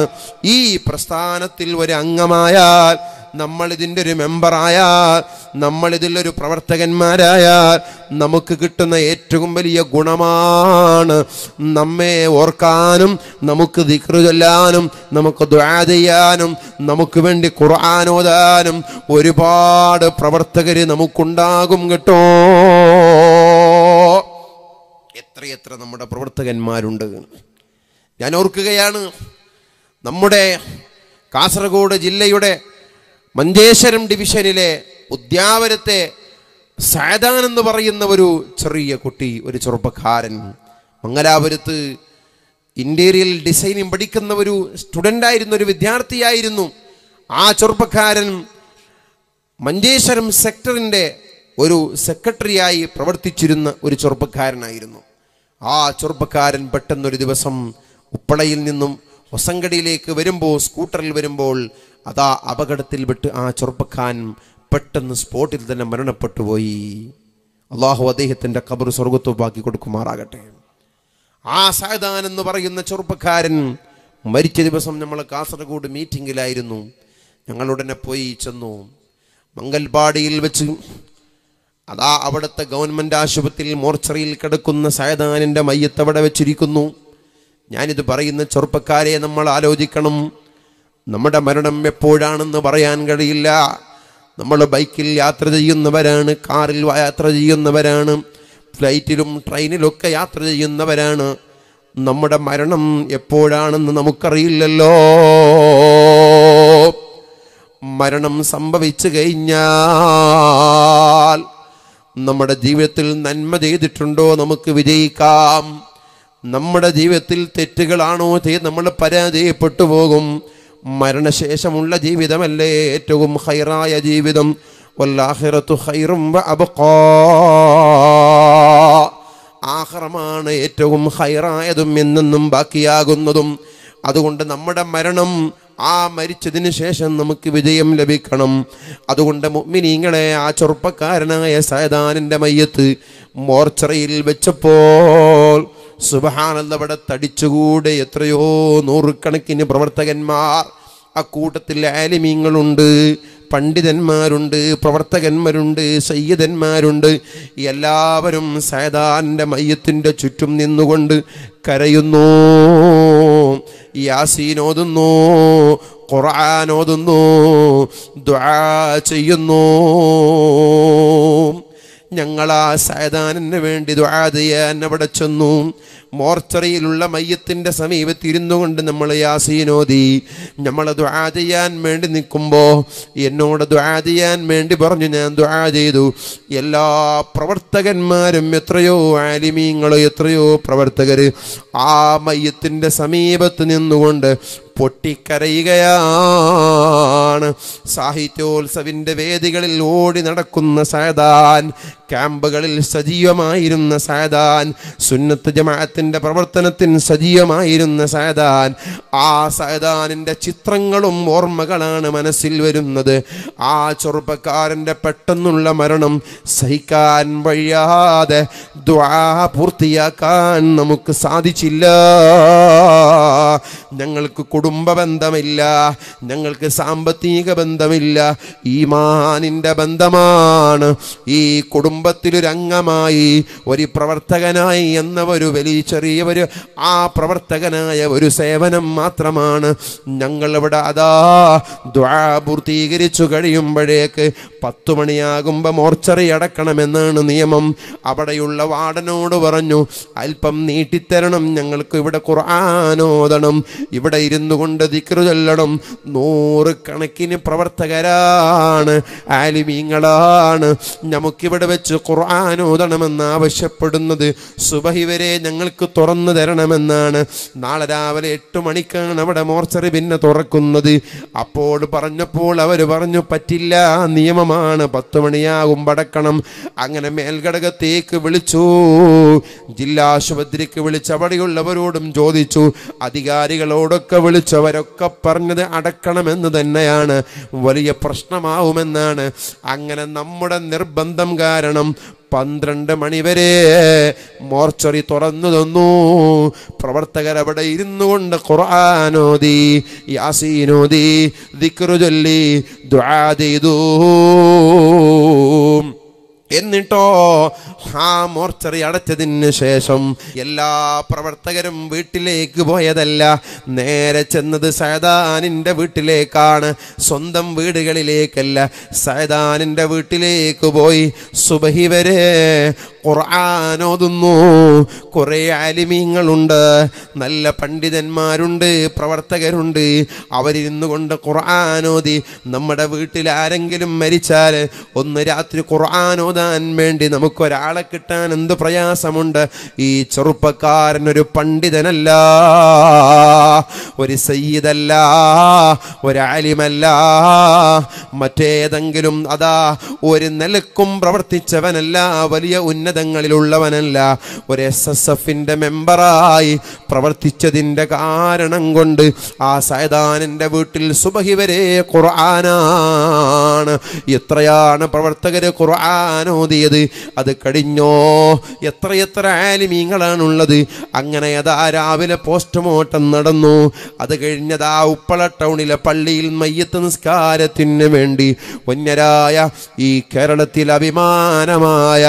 ഈ പ്രസ്ഥാനത്തിൽ ഒരു അംഗമായാൽ നമ്മൾ ഒരു മെമ്പറായാൽ നമ്മൾ പ്രവർത്തകന്മാരായാൽ നമുക്ക് കിട്ടുന്ന ഏറ്റവും വലിയ ഗുണമാണ് നമ്മെ ഓർക്കാനും നമുക്ക് ദിക്റു ചൊല്ലാനും നമുക്ക് ദ്വാ ചെയ്യാനും നമുക്ക് വേണ്ടി ഖുർആാനോദാനും ഒരുപാട് പ്രവർത്തകർ നമുക്കുണ്ടാകും കേട്ടോ എത്രയെത്ര നമ്മുടെ പ്രവർത്തകന്മാരുണ്ട് ഞാൻ ഓർക്കുകയാണ് നമ്മുടെ കാസർഗോഡ് ജില്ലയുടെ മഞ്ചേശ്വരം ഡിവിഷനിലെ ഉദ്യാവരത്തെ സാധാൻ എന്ന് പറയുന്ന ഒരു ചെറിയ കുട്ടി ഒരു ചെറുപ്പക്കാരൻ മംഗലാപുരത്ത് ഇൻറ്റീരിയൽ ഡിസൈനിങ് പഠിക്കുന്ന ഒരു സ്റ്റുഡൻ്റായിരുന്ന ഒരു വിദ്യാർത്ഥിയായിരുന്നു ആ ചെറുപ്പക്കാരൻ മഞ്ചേശ്വരം സെക്ടറിൻ്റെ ഒരു സെക്രട്ടറിയായി പ്രവർത്തിച്ചിരുന്ന ഒരു ചെറുപ്പക്കാരനായിരുന്നു ആ ചെറുപ്പക്കാരൻ പെട്ടെന്നൊരു ദിവസം ഉപ്പളയിൽ നിന്നും ഹൊസങ്കടിയിലേക്ക് വരുമ്പോൾ സ്കൂട്ടറിൽ വരുമ്പോൾ അതാ അപകടത്തിൽ വിട്ട് ആ ചെറുപ്പക്കാരൻ പെട്ടെന്ന് സ്പോട്ടിൽ തന്നെ മരണപ്പെട്ടു പോയി അള്ളാഹു അദ്ദേഹത്തിൻ്റെ കബർ ബാക്കി കൊടുക്കുമാറാകട്ടെ ആ സായദാൻ എന്ന് പറയുന്ന ചെറുപ്പക്കാരൻ മരിച്ച ദിവസം നമ്മൾ കാസർഗോഡ് മീറ്റിങ്ങിലായിരുന്നു ഞങ്ങളുടനെ പോയി ചെന്നു മംഗൽപാടിയിൽ വെച്ച് അതാ അവിടുത്തെ ഗവൺമെൻറ് ആശുപത്രിയിൽ മോർച്ചറിയിൽ കിടക്കുന്ന സയദാനിൻ്റെ മയ്യത്തവിടെ അവിടെ വെച്ചിരിക്കുന്നു ഞാനിത് പറയുന്ന ചെറുപ്പക്കാരെ നമ്മൾ ആലോചിക്കണം നമ്മുടെ മരണം എപ്പോഴാണെന്ന് പറയാൻ കഴിയില്ല നമ്മൾ ബൈക്കിൽ യാത്ര ചെയ്യുന്നവരാണ് കാറിൽ യാത്ര ചെയ്യുന്നവരാണ് ഫ്ലൈറ്റിലും ട്രെയിനിലൊക്കെ യാത്ര ചെയ്യുന്നവരാണ് നമ്മുടെ മരണം എപ്പോഴാണെന്ന് നമുക്കറിയില്ലല്ലോ മരണം സംഭവിച്ചു കഴിഞ്ഞാൽ നമ്മുടെ ജീവിതത്തിൽ നന്മ ചെയ്തിട്ടുണ്ടോ നമുക്ക് വിജയിക്കാം നമ്മുടെ ജീവിതത്തിൽ തെറ്റുകളാണോ ചെയ്ത് നമ്മൾ പരാജയപ്പെട്ടു പോകും മരണശേഷമുള്ള ജീവിതമല്ലേ ഏറ്റവും ഹൈറായ ജീവിതം വല്ലാഹിറത്തു ഹൈറും ആഹ്റമാണ് ഏറ്റവും ഹൈറായതും എന്നെന്നും ബാക്കിയാകുന്നതും അതുകൊണ്ട് നമ്മുടെ മരണം ആ മരിച്ചതിന് ശേഷം നമുക്ക് വിജയം ലഭിക്കണം അതുകൊണ്ട് മുഗ്മിനീങ്ങളെ ആ ചെറുപ്പക്കാരനായ സയദാനിൻ്റെ മയ്യത്ത് മോർച്ചറിയിൽ വെച്ചപ്പോൾ സുബഹാനന്ദവിടെ തടിച്ചുകൂടെ എത്രയോ നൂറുകണക്കിന് പ്രവർത്തകന്മാർ അക്കൂട്ടത്തിൽ ആലിമീങ്ങളുണ്ട് പണ്ഡിതന്മാരുണ്ട് പ്രവർത്തകന്മാരുണ്ട് സയ്യദന്മാരുണ്ട് എല്ലാവരും സയദാൻ്റെ മയത്തിൻ്റെ ചുറ്റും നിന്നുകൊണ്ട് കരയുന്നു യാസീനോതുന്നു ഖുറാനോതുന്നു ദ്വാ ചെയ്യുന്നു ഞങ്ങൾ ആ സയദാനന് വേണ്ടി ദുആദിയാൻ അവിടെ ചെന്നു മോർച്ചറിയിലുള്ള മയ്യത്തിൻ്റെ സമീപത്തിരുന്നു കൊണ്ട് നമ്മൾ യാസീനോദി നമ്മൾ ദുആദിയാൻ വേണ്ടി നിൽക്കുമ്പോൾ എന്നോട് ദുആദിയാൻ വേണ്ടി പറഞ്ഞു ഞാൻ ദുആ ചെയ്തു എല്ലാ പ്രവർത്തകന്മാരും എത്രയോ ആലിമീങ്ങൾ എത്രയോ പ്രവർത്തകർ ആ മയ്യത്തിൻ്റെ സമീപത്ത് നിന്നുകൊണ്ട് പൊട്ടിക്കരയുകയാണ് സാഹിത്യോത്സവിൻ്റെ വേദികളിൽ ഓടി നടക്കുന്ന സയദാൻ ക്യാമ്പുകളിൽ സജീവമായിരുന്ന സയദാൻ സുന്നത്ത് ജമാഅത്തിൻ്റെ പ്രവർത്തനത്തിന് സജീവമായിരുന്ന സയദാൻ ആ സയദാനിൻ്റെ ചിത്രങ്ങളും ഓർമ്മകളാണ് മനസ്സിൽ വരുന്നത് ആ ചെറുപ്പക്കാരൻ്റെ പെട്ടെന്നുള്ള മരണം സഹിക്കാൻ വഴിയാതെ ദ്വാ പൂർത്തിയാക്കാൻ നമുക്ക് സാധിച്ചില്ല ഞങ്ങൾക്ക് കൊടു കുടുംബ ബന്ധമില്ല ഞങ്ങൾക്ക് സാമ്പത്തിക ബന്ധമില്ല ഈ മാനിൻ്റെ ബന്ധമാണ് ഈ കുടുംബത്തിലൊരംഗമായി ഒരു പ്രവർത്തകനായി എന്ന ഒരു വലിയ ചെറിയ ഒരു ആ പ്രവർത്തകനായ ഒരു സേവനം മാത്രമാണ് ഞങ്ങളിവിടെ അതാ ദ്വാ പൂർത്തീകരിച്ചു കഴിയുമ്പോഴേക്ക് പത്തു മണിയാകുമ്പോൾ മോർച്ചറി അടക്കണമെന്നാണ് നിയമം അവിടെയുള്ള വാർഡനോട് പറഞ്ഞു അല്പം നീട്ടിത്തരണം ഞങ്ങൾക്ക് ഇവിടെ കുറാനോദണം ഇവിടെ ഇരുന്നു അതുകൊണ്ട് ദിക്റ് ചൊല്ലണം നൂറ് കണക്കിന് പ്രവർത്തകരാണ് ആലിമീങ്ങളാണ് നമുക്കിവിടെ വെച്ച് ഖുർആൻ ആവശ്യപ്പെടുന്നത് സുബഹി വരെ ഞങ്ങൾക്ക് തുറന്നു തരണമെന്നാണ് നാളെ രാവിലെ എട്ട് മണിക്കാണ് അവിടെ മോർച്ചറി പിന്നെ തുറക്കുന്നത് അപ്പോൾ പറഞ്ഞപ്പോൾ അവർ പറഞ്ഞു പറ്റില്ല നിയമമാണ് പത്ത് മണിയാകും അടക്കണം അങ്ങനെ മേൽഘടകത്തേക്ക് വിളിച്ചു ജില്ലാ ആശുപത്രിക്ക് വിളിച്ച് അവിടെയുള്ളവരോടും ചോദിച്ചു അധികാരികളോടൊക്കെ വിളിച്ചു വിളിച്ചവരൊക്കെ പറഞ്ഞത് അടക്കണമെന്ന് തന്നെയാണ് വലിയ പ്രശ്നമാവുമെന്നാണ് അങ്ങനെ നമ്മുടെ നിർബന്ധം കാരണം പന്ത്രണ്ട് മണിവരെ മോർച്ചറി തുറന്നു തന്നു പ്രവർത്തകർ അവിടെ ഇരുന്നു കൊണ്ട് ഖുർആാനോദി യാസീനോദി ദിക്റു ചൊല്ലി ദ്വാ ചെയ്തു എന്നിട്ടോ ആ മോർച്ചറി അടച്ചതിന് ശേഷം എല്ലാ പ്രവർത്തകരും വീട്ടിലേക്ക് പോയതല്ല നേരെ ചെന്നത് സയദാനിൻ്റെ വീട്ടിലേക്കാണ് സ്വന്തം വീടുകളിലേക്കല്ല സയദാനിൻ്റെ വീട്ടിലേക്ക് പോയി സുബഹി വരെ ഖുർആാനോതുന്നു കുറേ ആലിമീങ്ങളുണ്ട് നല്ല പണ്ഡിതന്മാരുണ്ട് പ്രവർത്തകരുണ്ട് അവരിരുന്നു കൊണ്ട് ഖുർആാനോതി നമ്മുടെ വീട്ടിൽ ആരെങ്കിലും മരിച്ചാൽ ഒന്ന് രാത്രി ഖുർആാനോദ കിട്ടാൻ വേണ്ടി നമുക്കൊരാളെ കിട്ടാൻ എന്ത് പ്രയാസമുണ്ട് ഈ ചെറുപ്പക്കാരൻ ഒരു പണ്ഡിതനല്ല ഒരു സയ്യിദല്ല ഒരാലിമല്ല മറ്റേതെങ്കിലും അതാ ഒരു നിലക്കും പ്രവർത്തിച്ചവനല്ല വലിയ ഉന്നതങ്ങളിലുള്ളവനല്ല ഒരു എസ് എസ് എഫിൻ്റെ മെമ്പറായി പ്രവർത്തിച്ചതിൻ്റെ കാരണം കൊണ്ട് ആ സൈതാനൻ്റെ വീട്ടിൽ സുബഹി വരെ ഖുർആനാണ് എത്രയാണ് പ്രവർത്തകർ ഖുർആൻ ഓതിയത് അത് കഴിഞ്ഞോ എത്രയെത്ര ആലിമീങ്ങളാണുള്ളത് അങ്ങനെ അതാ രാവിലെ പോസ്റ്റ്മോർട്ടം നടന്നു അത് കഴിഞ്ഞതാ ഉപ്പള ടൗണിലെ പള്ളിയിൽ മയ്യത്ത് നിസ്കാരത്തിന് വേണ്ടി ഉന്നരായ ഈ കേരളത്തിൽ അഭിമാനമായ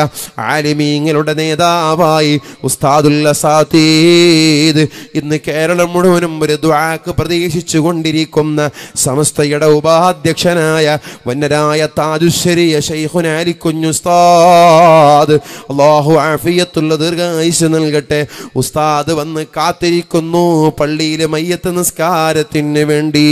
ആലിമീങ്ങളുടെ നേതാവായി ഉസ്താദുല്ല സാത്തീദ് ഇന്ന് കേരളം മുഴുവനും ഒരു ദ്വാക്ക് പ്രതീക്ഷിച്ചു കൊണ്ടിരിക്കുന്ന സമസ്തയുടെ ഉപാധ്യക്ഷനായ വന്നരായ താജുശ്ശേരിയ ശൈഖുനാലിക്കുഞ്ഞു ഉസ്താദ് അള്ളാഹു ആഫിയത്തുള്ള ദീർഘായുസ് നൽകട്ടെ ഉസ്താദ് വന്ന് കാത്തിരിക്കുന്നു പള്ളിയിലെ മയ്യത്ത് നിസ്കാരത്തിന് വേണ്ടി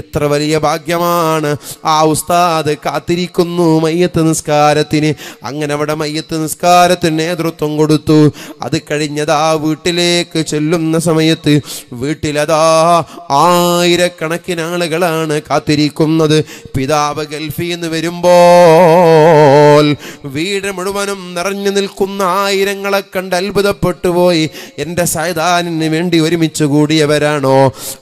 എത്ര വലിയ ഭാഗ്യമാണ് ആ ഉസ്താദ് കാത്തിരിക്കുന്നു മയ്യത്ത് നിസ്കാരത്തിന് അങ്ങനെ അവിടെ മയ്യത്ത് നിസ്കാരത്തിന് നേതൃത്വം കൊടുത്തു അത് കഴിഞ്ഞതാ വീട്ടിലേക്ക് ചെല്ലുന്ന സമയത്ത് വീട്ടിലതാ ആയിരക്കണക്കിന് ആളുകളാണ് കാത്തിരിക്കുന്നത് പിതാവ് ഗൾഫിന്ന് വരുമ്പോൾ വീട് മുഴുവനും നിറഞ്ഞു നിൽക്കുന്ന ആയിരങ്ങളെ കണ്ട് അത്ഭുതപ്പെട്ടു പോയി എൻ്റെ സയദാനിന് വേണ്ടി ഒരുമിച്ച് കൂടിയവരാണോ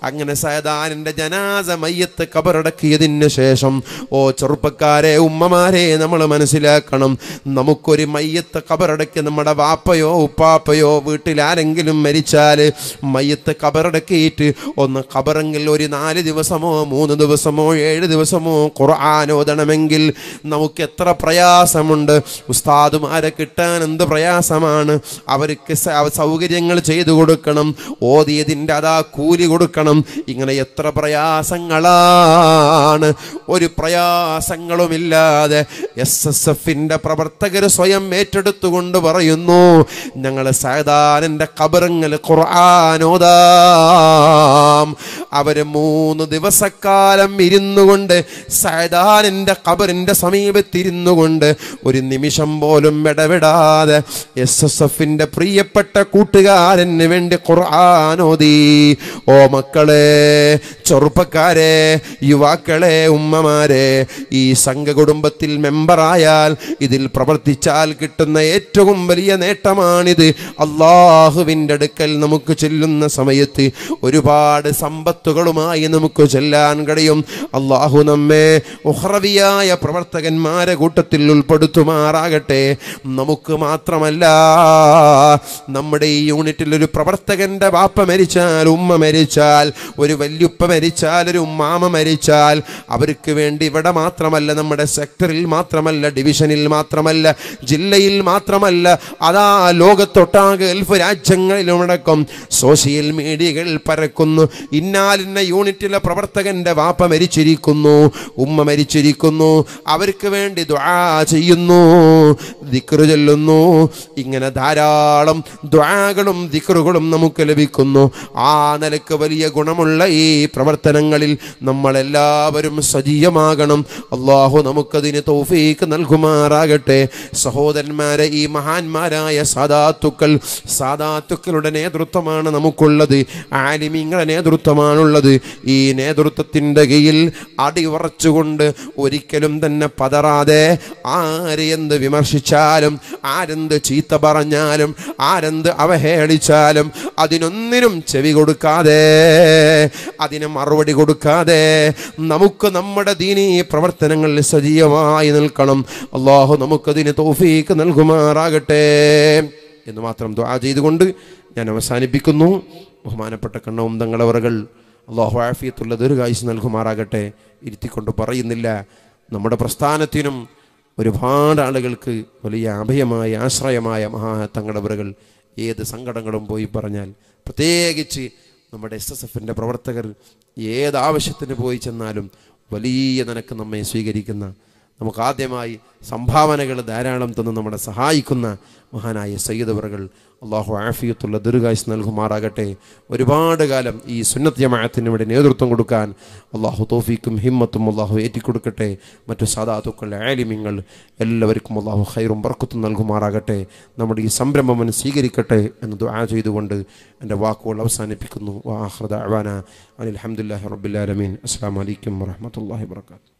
അങ്ങനെ സയദാനിൻ്റെ ജനാസ മയ്യത്ത് കബറടക്കിയതിന് ശേഷം ഓ ചെറുപ്പക്കാരെ ഉമ്മമാരെ നമ്മൾ മനസ്സിലാക്കണം നമുക്കൊരു മയ്യത്ത് കബറടക്കി നമ്മുടെ വാപ്പയോ ഉപ്പാപ്പയോ വീട്ടിൽ ആരെങ്കിലും മരിച്ചാൽ മയ്യത്ത് കബറടക്കിയിട്ട് ഒന്ന് കബറെങ്കിൽ ഒരു നാല് ദിവസമോ മൂന്ന് ദിവസമോ ഏഴ് ദിവസമോ ഖുർആാനോദണമെങ്കിൽ നമുക്ക് എത്ര പ്രയാസമുണ്ട് ഉസ്താദും ഉസ്താദുമാരെ കിട്ടാൻ എന്ത് പ്രയാസമാണ് അവർക്ക് സൗകര്യങ്ങൾ ചെയ്തു കൊടുക്കണം ഓതിയതിൻ്റെ അതാ കൂലി കൊടുക്കണം ഇങ്ങനെ എത്ര പ്രയാസങ്ങളാണ് ഒരു പ്രയാസങ്ങളുമില്ലാതെ എസ് എസ് എഫിൻ്റെ പ്രവർത്തകർ സ്വയം ഏറ്റെടുത്തുകൊണ്ട് പറയുന്നു ഞങ്ങൾ സാധാരണ കബറങ്ങൾ ഖുർആാനോദാം അവർ മൂന്ന് ദിവസക്കാലം ഇരുന്നു കൊണ്ട് സാധാരണ കബറിൻ്റെ സമീപത്തിരുന്നു കൊണ്ട് ഒരു നിമിഷം പോലും ഇടപെടാതെ എസ് എസ് എഫിന്റെ പ്രിയപ്പെട്ട കൂട്ടുകാരന് വേണ്ടി ഖുർആാനോദി ഓ മക്കളെ ചെറുപ്പക്കാരെ യുവാക്കളെ ഉമ്മമാരെ ഈ സംഘകുടുംബത്തിൽ മെമ്പറായാൽ ഇതിൽ പ്രവർത്തിച്ചാൽ കിട്ടുന്ന ഏറ്റവും വലിയ നേട്ടമാണിത് അള്ളാഹുവിൻ്റെ അടുക്കൽ നമുക്ക് ചെല്ലുന്ന സമയത്ത് ഒരുപാട് സമ്പത്തുകളുമായി നമുക്ക് ചെല്ലാൻ കഴിയും അള്ളാഹു നമ്മെ ഉഹ്റവിയായ പ്രവർത്തകന്മാരെ കൂട്ടത്തിൽ ഉൾപ്പെടുത്തും നൽകുമാറാകട്ടെ നമുക്ക് മാത്രമല്ല നമ്മുടെ ഈ യൂണിറ്റിൽ ഒരു പ്രവർത്തകന്റെ വാപ്പ മരിച്ചാൽ ഉമ്മ മരിച്ചാൽ ഒരു വല്യുപ്പ മരിച്ചാൽ ഒരു ഉമ്മാമ മരിച്ചാൽ അവർക്ക് വേണ്ടി ഇവിടെ മാത്രമല്ല നമ്മുടെ സെക്ടറിൽ മാത്രമല്ല ഡിവിഷനിൽ മാത്രമല്ല ജില്ലയിൽ മാത്രമല്ല അതാ ലോകത്തൊട്ടാകെ ഗൾഫ് രാജ്യങ്ങളിലുമടക്കം സോഷ്യൽ മീഡിയകൾ പരക്കുന്നു ഇന്നാലിന്ന യൂണിറ്റിലെ പ്രവർത്തകന്റെ വാപ്പ മരിച്ചിരിക്കുന്നു ഉമ്മ മരിച്ചിരിക്കുന്നു അവർക്ക് വേണ്ടി ദ്വാ ചെയ്യുന്നു ചൊല്ലുന്നു ദിക്റ് ചൊല്ലുന്നു ഇങ്ങനെ ധാരാളം ദ്വാകളും ദിക്റുകളും നമുക്ക് ലഭിക്കുന്നു ആ നിലക്ക് വലിയ ഗുണമുള്ള ഈ പ്രവർത്തനങ്ങളിൽ നമ്മളെല്ലാവരും സജീവമാകണം അള്ളാഹു നമുക്കതിന് തോഫീക്ക് നൽകുമാറാകട്ടെ സഹോദരന്മാരെ ഈ മഹാന്മാരായ സാദാത്തുക്കൾ സാദാത്തുക്കളുടെ നേതൃത്വമാണ് നമുക്കുള്ളത് ആലിമീങ്ങളുടെ നേതൃത്വമാണുള്ളത് ഈ നേതൃത്വത്തിൻ്റെ കീഴിൽ അടിവറച്ചുകൊണ്ട് ഒരിക്കലും തന്നെ പതറാതെ ആര് ആരെന്ത് വിമർശിച്ചാലും ആരെന്ത് ചീത്ത പറഞ്ഞാലും ആരെന്ത് അവഹേളിച്ചാലും അതിനൊന്നിനും ചെവി കൊടുക്കാതെ അതിന് മറുപടി കൊടുക്കാതെ നമുക്ക് നമ്മുടെ ദീനീ പ്രവർത്തനങ്ങളിൽ സജീവമായി നിൽക്കണം അള്ളാഹു നമുക്കതിന് തോഫീക്ക് നൽകുമാറാകട്ടെ എന്ന് മാത്രം ദ്വാ ചെയ്തുകൊണ്ട് ഞാൻ അവസാനിപ്പിക്കുന്നു ബഹുമാനപ്പെട്ട കണ്ണവും തങ്ങളവറുകൾ അള്ളാഹു ആഫിയത്തുള്ള ദീർഘായുസ് നൽകുമാറാകട്ടെ ഇരുത്തിക്കൊണ്ട് പറയുന്നില്ല നമ്മുടെ പ്രസ്ഥാനത്തിനും ഒരുപാട് ആളുകൾക്ക് വലിയ അഭയമായ ആശ്രയമായ മഹാത്തങ്ങടവറുകൾ ഏത് സങ്കടങ്ങളും പോയി പറഞ്ഞാൽ പ്രത്യേകിച്ച് നമ്മുടെ എസ് എസ് എഫിൻ്റെ പ്രവർത്തകർ ഏതാവശ്യത്തിന് പോയി ചെന്നാലും വലിയ നിനക്ക് നമ്മെ സ്വീകരിക്കുന്ന നമുക്ക് ആദ്യമായി സംഭാവനകൾ ധാരാളം തന്ന് നമ്മളെ സഹായിക്കുന്ന മഹാനായ സയ്യിദവറുകൾ അള്ളാഹു ആഫിയത്തുള്ള ദുരുകാശ് നൽകുമാറാകട്ടെ ഒരുപാട് കാലം ഈ സുന്നത്ത് ജമാഅത്തിന് ഇവിടെ നേതൃത്വം കൊടുക്കാൻ അള്ളാഹു തോഫീക്കും ഹിമ്മത്തും അള്ളാഹു ഏറ്റിക്കൊടുക്കട്ടെ മറ്റു സാധാതുക്കൾ ആലിമ്യങ്ങൾ എല്ലാവർക്കും അള്ളാഹു ഹൈറും ബർക്കത്തും നൽകുമാറാകട്ടെ നമ്മുടെ ഈ സംരംഭം സ്വീകരിക്കട്ടെ എന്ന് ദുആ ചെയ്തുകൊണ്ട് എൻ്റെ വാക്കുകൾ അവസാനിപ്പിക്കുന്നു വാഹൃദ അവാന അനിൽ അഹമ്മദില്ലാഹി റബ്ബുല്ലാലമീൻ അസ്സാം വലൈക്കും വാഹമത്തല്ലാഹി വർക്കാത്തു